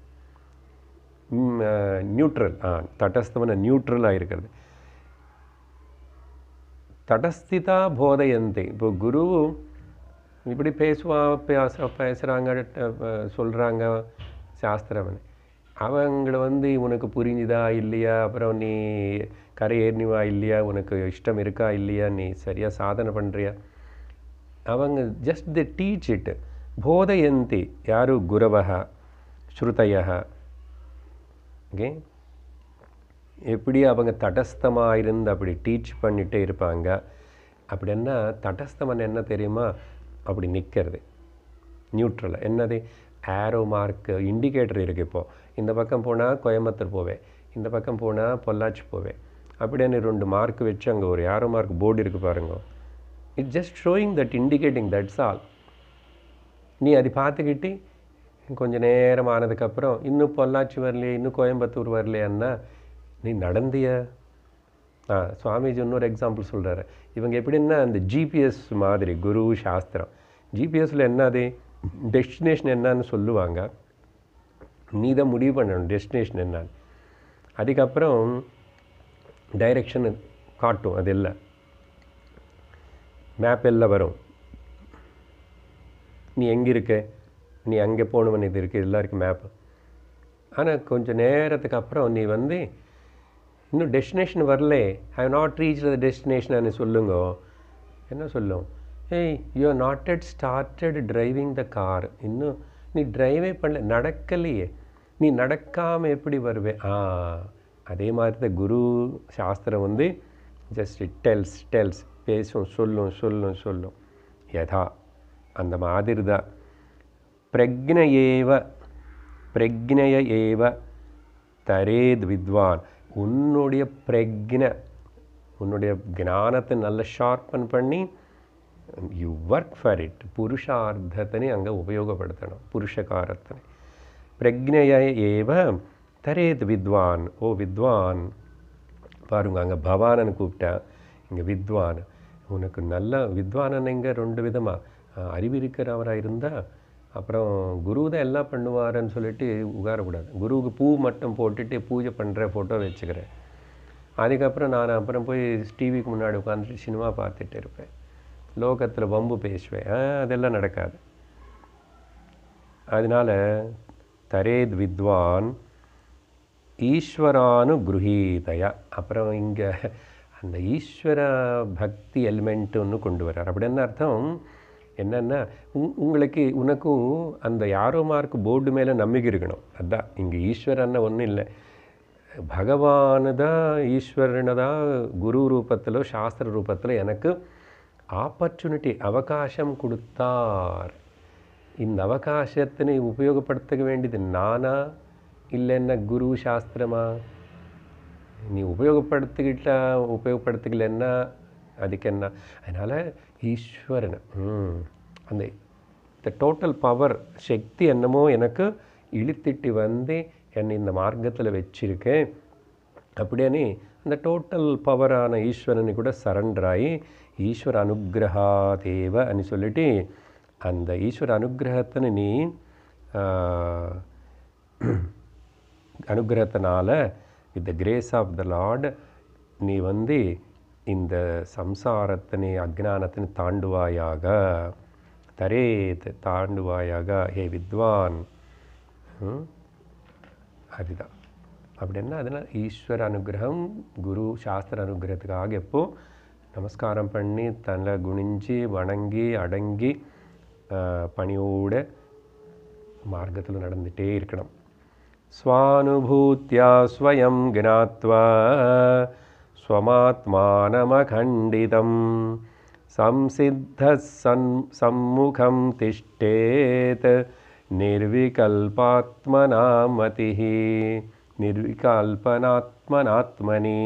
நியூட்ரல் தடஸ்தமான நியூட்ரலாக இருக்கிறது தடஸ்திதா போதையந்தி இப்போ குருவும் இப்படி பேசுவா பேச பேசுகிறாங்க சொல்கிறாங்க சாஸ்திரம் அவங்கள வந்து உனக்கு புரிஞ்சுதா இல்லையா அப்புறம் நீ கரையேறினிவா இல்லையா உனக்கு இஷ்டம் இருக்கா இல்லையா நீ சரியாக சாதனை பண்ணுறியா அவங்க ஜஸ்ட் தி டீச் இட் போதையந்தி யாரு குரவஹா ஸ்ருதையா ஓகே எப்படி அவங்க தடஸ்தமாக இருந்து அப்படி டீச் பண்ணிகிட்டே இருப்பாங்க அப்படின்னா தடஸ்தமன் என்ன தெரியுமா அப்படி நிற்கிறது நியூட்ரலாக என்னது ஆரோ மார்க்கு இண்டிகேட்டர் இருக்குது இப்போது இந்த பக்கம் போனால் கோயம்புத்தூர் போவேன் இந்த பக்கம் போனால் பொள்ளாச்சி போவேன் அப்படின்னு ரெண்டு மார்க் வச்சு அங்கே ஒரு ஆரோ மார்க் போர்டு இருக்குது பாருங்க it's just showing that indicating that's all நீ அது பார்த்துக்கிட்டு கொஞ்சம் நேரம் ஆனதுக்கப்புறம் இன்னும் பொள்ளாச்சி வரலையே இன்னும் கோயம்புத்தூர் வரலையான்னா நீ நடந்திய ஆ சுவாமிஜி இன்னொரு எக்ஸாம்பிள் சொல்கிறாரு இவங்க எப்படின்னா அந்த ஜிபிஎஸ் மாதிரி குரு சாஸ்திரம் ஜிபிஎஸில் என்னது டெஸ்டினேஷன் என்னன்னு சொல்லுவாங்க நீ தான் முடிவு பண்ணணும் டெஸ்டினேஷன் என்னன்னு அதுக்கப்புறம் டைரெக்ஷன் காட்டும் அது இல்லை மேப் எல்லாம் வரும் நீ எங்கே இருக்க நீ அங்கே போகணும்னு இது இருக்குது எல்லாருக்கும் மேப்பு ஆனால் கொஞ்சம் நேரத்துக்கு அப்புறம் நீ வந்து இன்னும் டெஸ்டினேஷன் வரல I not reach the destination சொல்லுங்க என்ன சொல்லும் ஏய் you are not yet started driving the car இன்னும் நீ ட்ரைவே பண்ணல நடக்கலையே நீ நடக்காமல் எப்படி வருவே ஆ அதே மாதிரி தான் குரு சாஸ்திரம் வந்து ஜஸ்ட் டெல்ஸ் டெல்ஸ் பேசும் சொல்லும் சொல்லும் சொல்லும் யதா அந்த மாதிரி தான் பிரக்னையேவ பிரக்னைய ஏவ தரேத் வித்வான் உன்னுடைய பிரக்ன உன்னுடைய ஜானத்தை நல்லா ஷார்ப்பன் பண்ணி யூ ஒர்க் ஃபார் இட் புருஷார்த்தத்தினை அங்கே உபயோகப்படுத்தணும் புருஷகாரத்தினை பிரக்னைய ஏவ தரேத் வித்வான் ஓ வித்வான் பாருங்க அங்கே பவானன்னு கூப்பிட்டேன் இங்கே வித்வான் உனக்கு நல்ல வித்வானனுங்க ரெண்டு விதமாக அறிவிருக்கிறவராக இருந்தால் அப்புறம் குரு தான் எல்லாம் பண்ணுவாருன்னு சொல்லிட்டு உகாரக்கூடாது குருவுக்கு பூ மட்டும் போட்டுட்டு பூஜை பண்ணுற ஃபோட்டோ வச்சுக்கிறேன் அதுக்கப்புறம் நான் அப்புறம் போய் டிவிக்கு முன்னாடி உட்காந்துட்டு சினிமா பார்த்துட்டு இருப்பேன் லோகத்தில் வம்பு பேசுவேன் அதெல்லாம் நடக்காது அதனால் தரேத் வித்வான் ஈஸ்வரானு குருஹீதையா அப்புறம் இங்கே அந்த ஈஸ்வர பக்தி ஒன்று கொண்டு வர்றார் அப்படி என்ன அர்த்தம் என்னென்னா உங்களுக்கு உனக்கும் அந்த யாரோ மார்க்கு போர்டு மேலே நம்பிக்கை இருக்கணும் அதுதான் இங்கே ஈஸ்வரன்னு ஒன்றும் இல்லை பகவானு தான் ஈஸ்வரனை தான் குரு ரூபத்தில் சாஸ்திர ரூபத்தில் எனக்கு ஆப்பர்ச்சுனிட்டி அவகாசம் கொடுத்தார் இந்த அவகாசத்தினை உபயோகப்படுத்த வேண்டியது நானா இல்லைன்னா குரு சாஸ்திரமா நீ உபயோகப்படுத்திக்கிட்டா உபயோகப்படுத்திக்கலன்னா அதுக்கு என்ன அதனால் ஈஸ்வரனை அந்த இந்த டோட்டல் பவர் சக்தி என்னமோ எனக்கு இழுத்திட்டு வந்து என்னை இந்த மார்க்கத்தில் வச்சிருக்கேன் அப்படியே அந்த டோட்டல் பவரான ஈஸ்வரனு கூட சரண்டர் ஆகி ஈஸ்வர அனுகிரகா தேவ அனு சொல்லிட்டு அந்த ஈஸ்வர அனுகிரகத்தின நீ அனுகிரகத்தினால் with the grace of the lord நீ வந்து இந்த சம்சாரத்தினை அக்ஞானத்தினை தாண்டுவாயாக தரே தாண்டுவாயாக ஹே வித்வான் அதுதான் அப்படின்னா அதனால் ஈஸ்வர அனுகிரகம் குரு சாஸ்திர அனுகிரகத்துக்காக எப்போ நமஸ்காரம் பண்ணி தன்னை குனிஞ்சு வணங்கி அடங்கி பணியோடு மார்க்கத்தில் நடந்துகிட்டே இருக்கணும் ஸ்வானுபூத்தியா ஸ்வயம் ज्ञात्वा स्वमात्मानमखण्डितं संसिद्धः सन् सम्मुखं तिष्ठेत् निर्विकल्पात्मना मतिः నిర్వికల్పనాత్మనాత్మని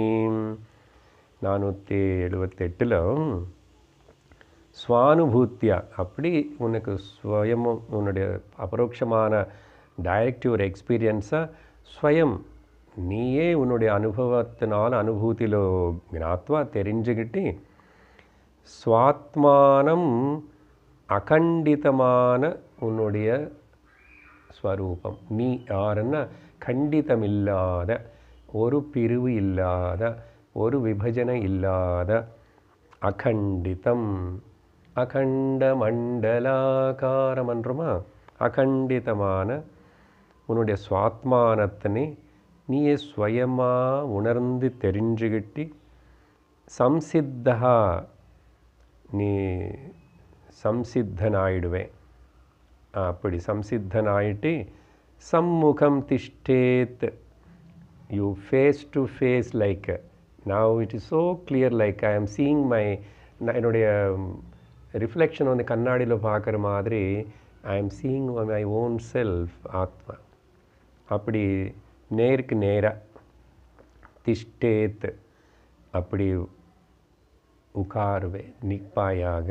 நானூற்றி எழுபத்தெட்டில் சுவானுபூத்தியா அப்படி உனக்கு ஸ்வயம் உன்னுடைய அபரோக்ஷமான டைரக்டிவ் ஒரு எக்ஸ்பீரியன்ஸை ஸ்வயம் நீயே உன்னுடைய அனுபவத்தினால் அனுபூதியிலோ ஞாத்வா தெரிஞ்சுக்கிட்டு சுவாத்மானம் அகண்டிதமான உன்னுடைய ஸ்வரூபம் நீ யாருன்னா கண்டிதமில்லாத ஒரு பிரிவு இல்லாத ஒரு விபஜனை இல்லாத அகண்டிதம் அகண்ட மண்டலாகாரமன்றமா அகண்டிதமான உன்னுடைய சுவாத்மானத்தினை நீயே ஸ்வயமாக உணர்ந்து தெரிஞ்சுக்கிட்டு சம்சித்தா நீ சம்சித்தனாயிடுவேன் அப்படி சம்சித்தனாயிட்டு சம்முகம் திஷ்டேத் you face to face like now it is so clear like I am seeing my நான் என்னுடைய ரிஃப்ளெக்ஷன் வந்து கண்ணாடியில் பார்க்குற மாதிரி ஐ am seeing my own self ஆத்மா அப்படி நேருக்கு நேராக திஷ்டேத் அப்படி உகார்வே நிப்பாயாக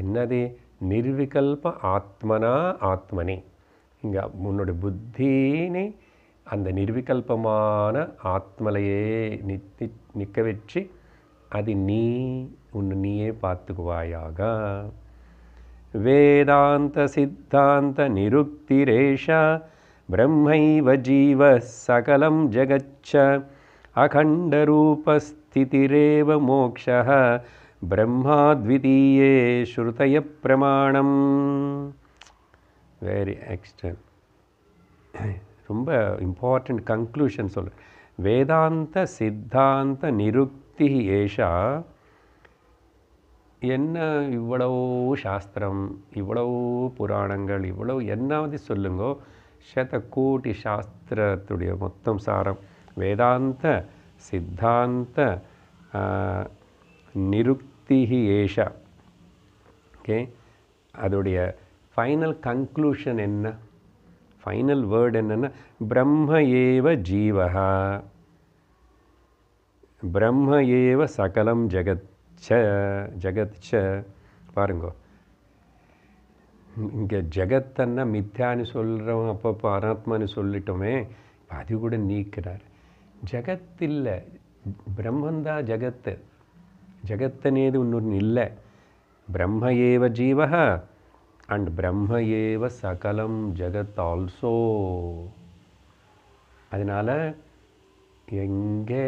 என்னது நிர்விகல்ப ஆத்மனா ஆத்மனே இங்கே உன்னோட புத்தினே அந்த நிர்விகல்பமான ஆத்மலையே நித்தி நிற்க வச்சு அது நீ உன்னை நீயே பார்த்துக்குவாயாக வேதாந்த சித்தாந்த நிருக்திரேஷா ब्रह्मैव जीवः सकलं जगच्च अखण्डरूपस्थितिरेव मोक्षः ब्रह्माद्वितीये श्रुतयप्रमाणम् வெரி எக்ஸ்டன் ரொம்ப இம்பார்ட்டண்ட் கன்க்ளூஷன் சொல்கிறேன் வேதாந்த சித்தாந்த நிருக்தி ஏஷா என்ன இவ்வளோ சாஸ்திரம் இவ்வளோ புராணங்கள் இவ்வளோ என்னாவது சொல்லுங்கோ சதகோடி சாஸ்திரத்துடைய மொத்தம் சாரம் வேதாந்த சித்தாந்த நிருக்தி ஏஷா ஓகே அதோடைய ஃபைனல் கன்க்ளூஷன் என்ன ஃபைனல் வேர்டு என்னென்னா பிரம்ம ஏவ ஜீவகா பிரம்ம ஏவ சகலம் ஜெகத் ச ஜெகத் பாருங்கோ இங்கே ஜெகத்தன்னா மித்தியான்னு சொல்கிறவங்க அப்பப்போ அனாத்மான்னு சொல்லிட்டோமே அது கூட நீக்கிறார் ஜகத்தில் இல்லை ஜகத்து ஜெகத்து ஜெகத்தனேது இல்லை பிரம்ம ஏவ ஜீவக அண்ட் பிரம்ம ஏவ சகலம் ஜெகத் ஆல்சோ அதனால் எங்கே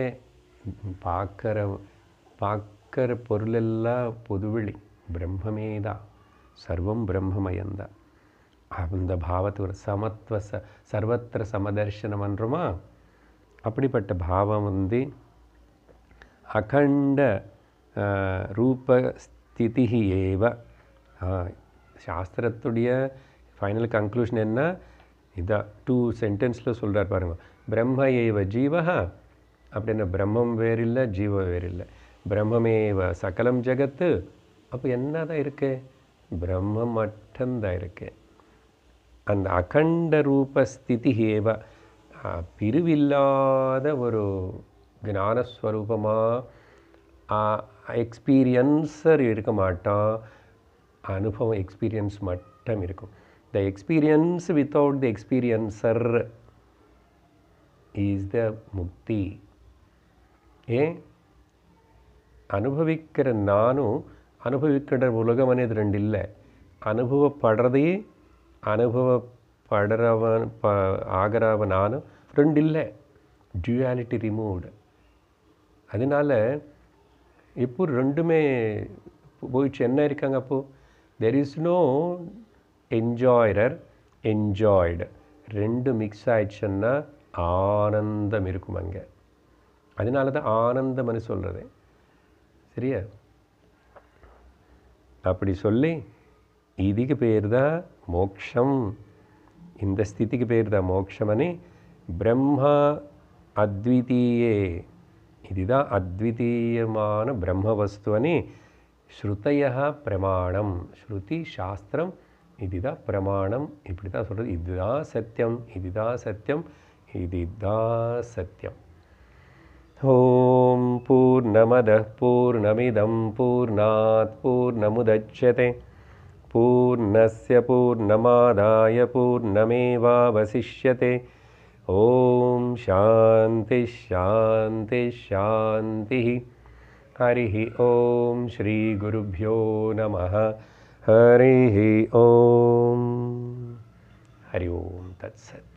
பார்க்குற பார்க்குற பொருளெல்லாம் பொதுவெளி பிரம்மமே தான் சர்வம் பிரம்மமயந்தான் அந்த பாவத்து ஒரு சமத்துவ ச சர்வத்திர சமதர்சனம் என்றுமா அப்படிப்பட்ட பாவம் வந்து அகண்ட ரூபஸ்திதி ஏவ சாஸ்திரத்துடைய ஃபைனல் கன்க்ளூஷன் என்ன இதான் டூ சென்டென்ஸில் சொல்கிறார் பாருங்கள் பிரம்ம ஏவ ஜீவா அப்படின்னா பிரம்மம் வேறில்லை ஜீவ வேறில்லை பிரம்மமேவ சகலம் ஜெகத்து அப்போ என்ன தான் இருக்குது பிரம்மம் மட்டும்தான் இருக்கேன் அந்த அகண்ட ரூபஸ்திதி ஏவ பிரிவில்லாத ஒரு ஞானஸ்வரூபமாக எக்ஸ்பீரியன்ஸர் இருக்க மாட்டான் அனுபவம் எக்ஸ்பீரியன்ஸ் மட்டம் இருக்கும் the experience without the experiencer is the முக்தி ஏ அனுபவிக்கிற நானும் அனுபவிக்கின்ற உலகம் అనేది ரெண்டு இல்லை அனுபவப்படுறதையே அனுபவப்படுறவன் ப ஆகிறவன் நானும் ரெண்டு இல்லை டியூயாலிட்டி ரிமூவ்டு அதனால் எப்போ ரெண்டுமே போயிடுச்சு என்ன இருக்காங்க அப்போது there is no enjoyer enjoyed ரெண்டு மிக்ஸ் ஆயிடுச்சுன்னா ஆனந்தம் இருக்கும் அங்கே அதனால தான் ஆனந்தம்னு சொல்கிறது சரியா அப்படி சொல்லி இதுக்கு பேர் தான் மோக்ஷம் இந்த ஸ்திதிக்கு பேர் தான் மோக்ஷமனி பிரம்மா அத்விதீயே இதுதான் அத்விதீயமான பிரம்ம வஸ்து அணி ஸ்ருதையா பிரமாணம் ஸ்ருதி சாஸ்திரம் இதுதான் பிரமாணம் இப்படி தான் சொல்கிறது இதுதான் சத்தியம் இதுதான் சத்தியம் இதுதான் சத்தியம் ॐ पूर्णमदः पूर्णमिदं पूर्णात् पूर्णमुदच्यते पूर्णस्य पूर्णमादाय पूर्णमेवावशिष्यते ॐ शान्तिश्शान्तिश्शान्तिः हरिः ॐ श्रीगुरुभ्यो नमः हरिः ॐ हरि ओं तत्सत्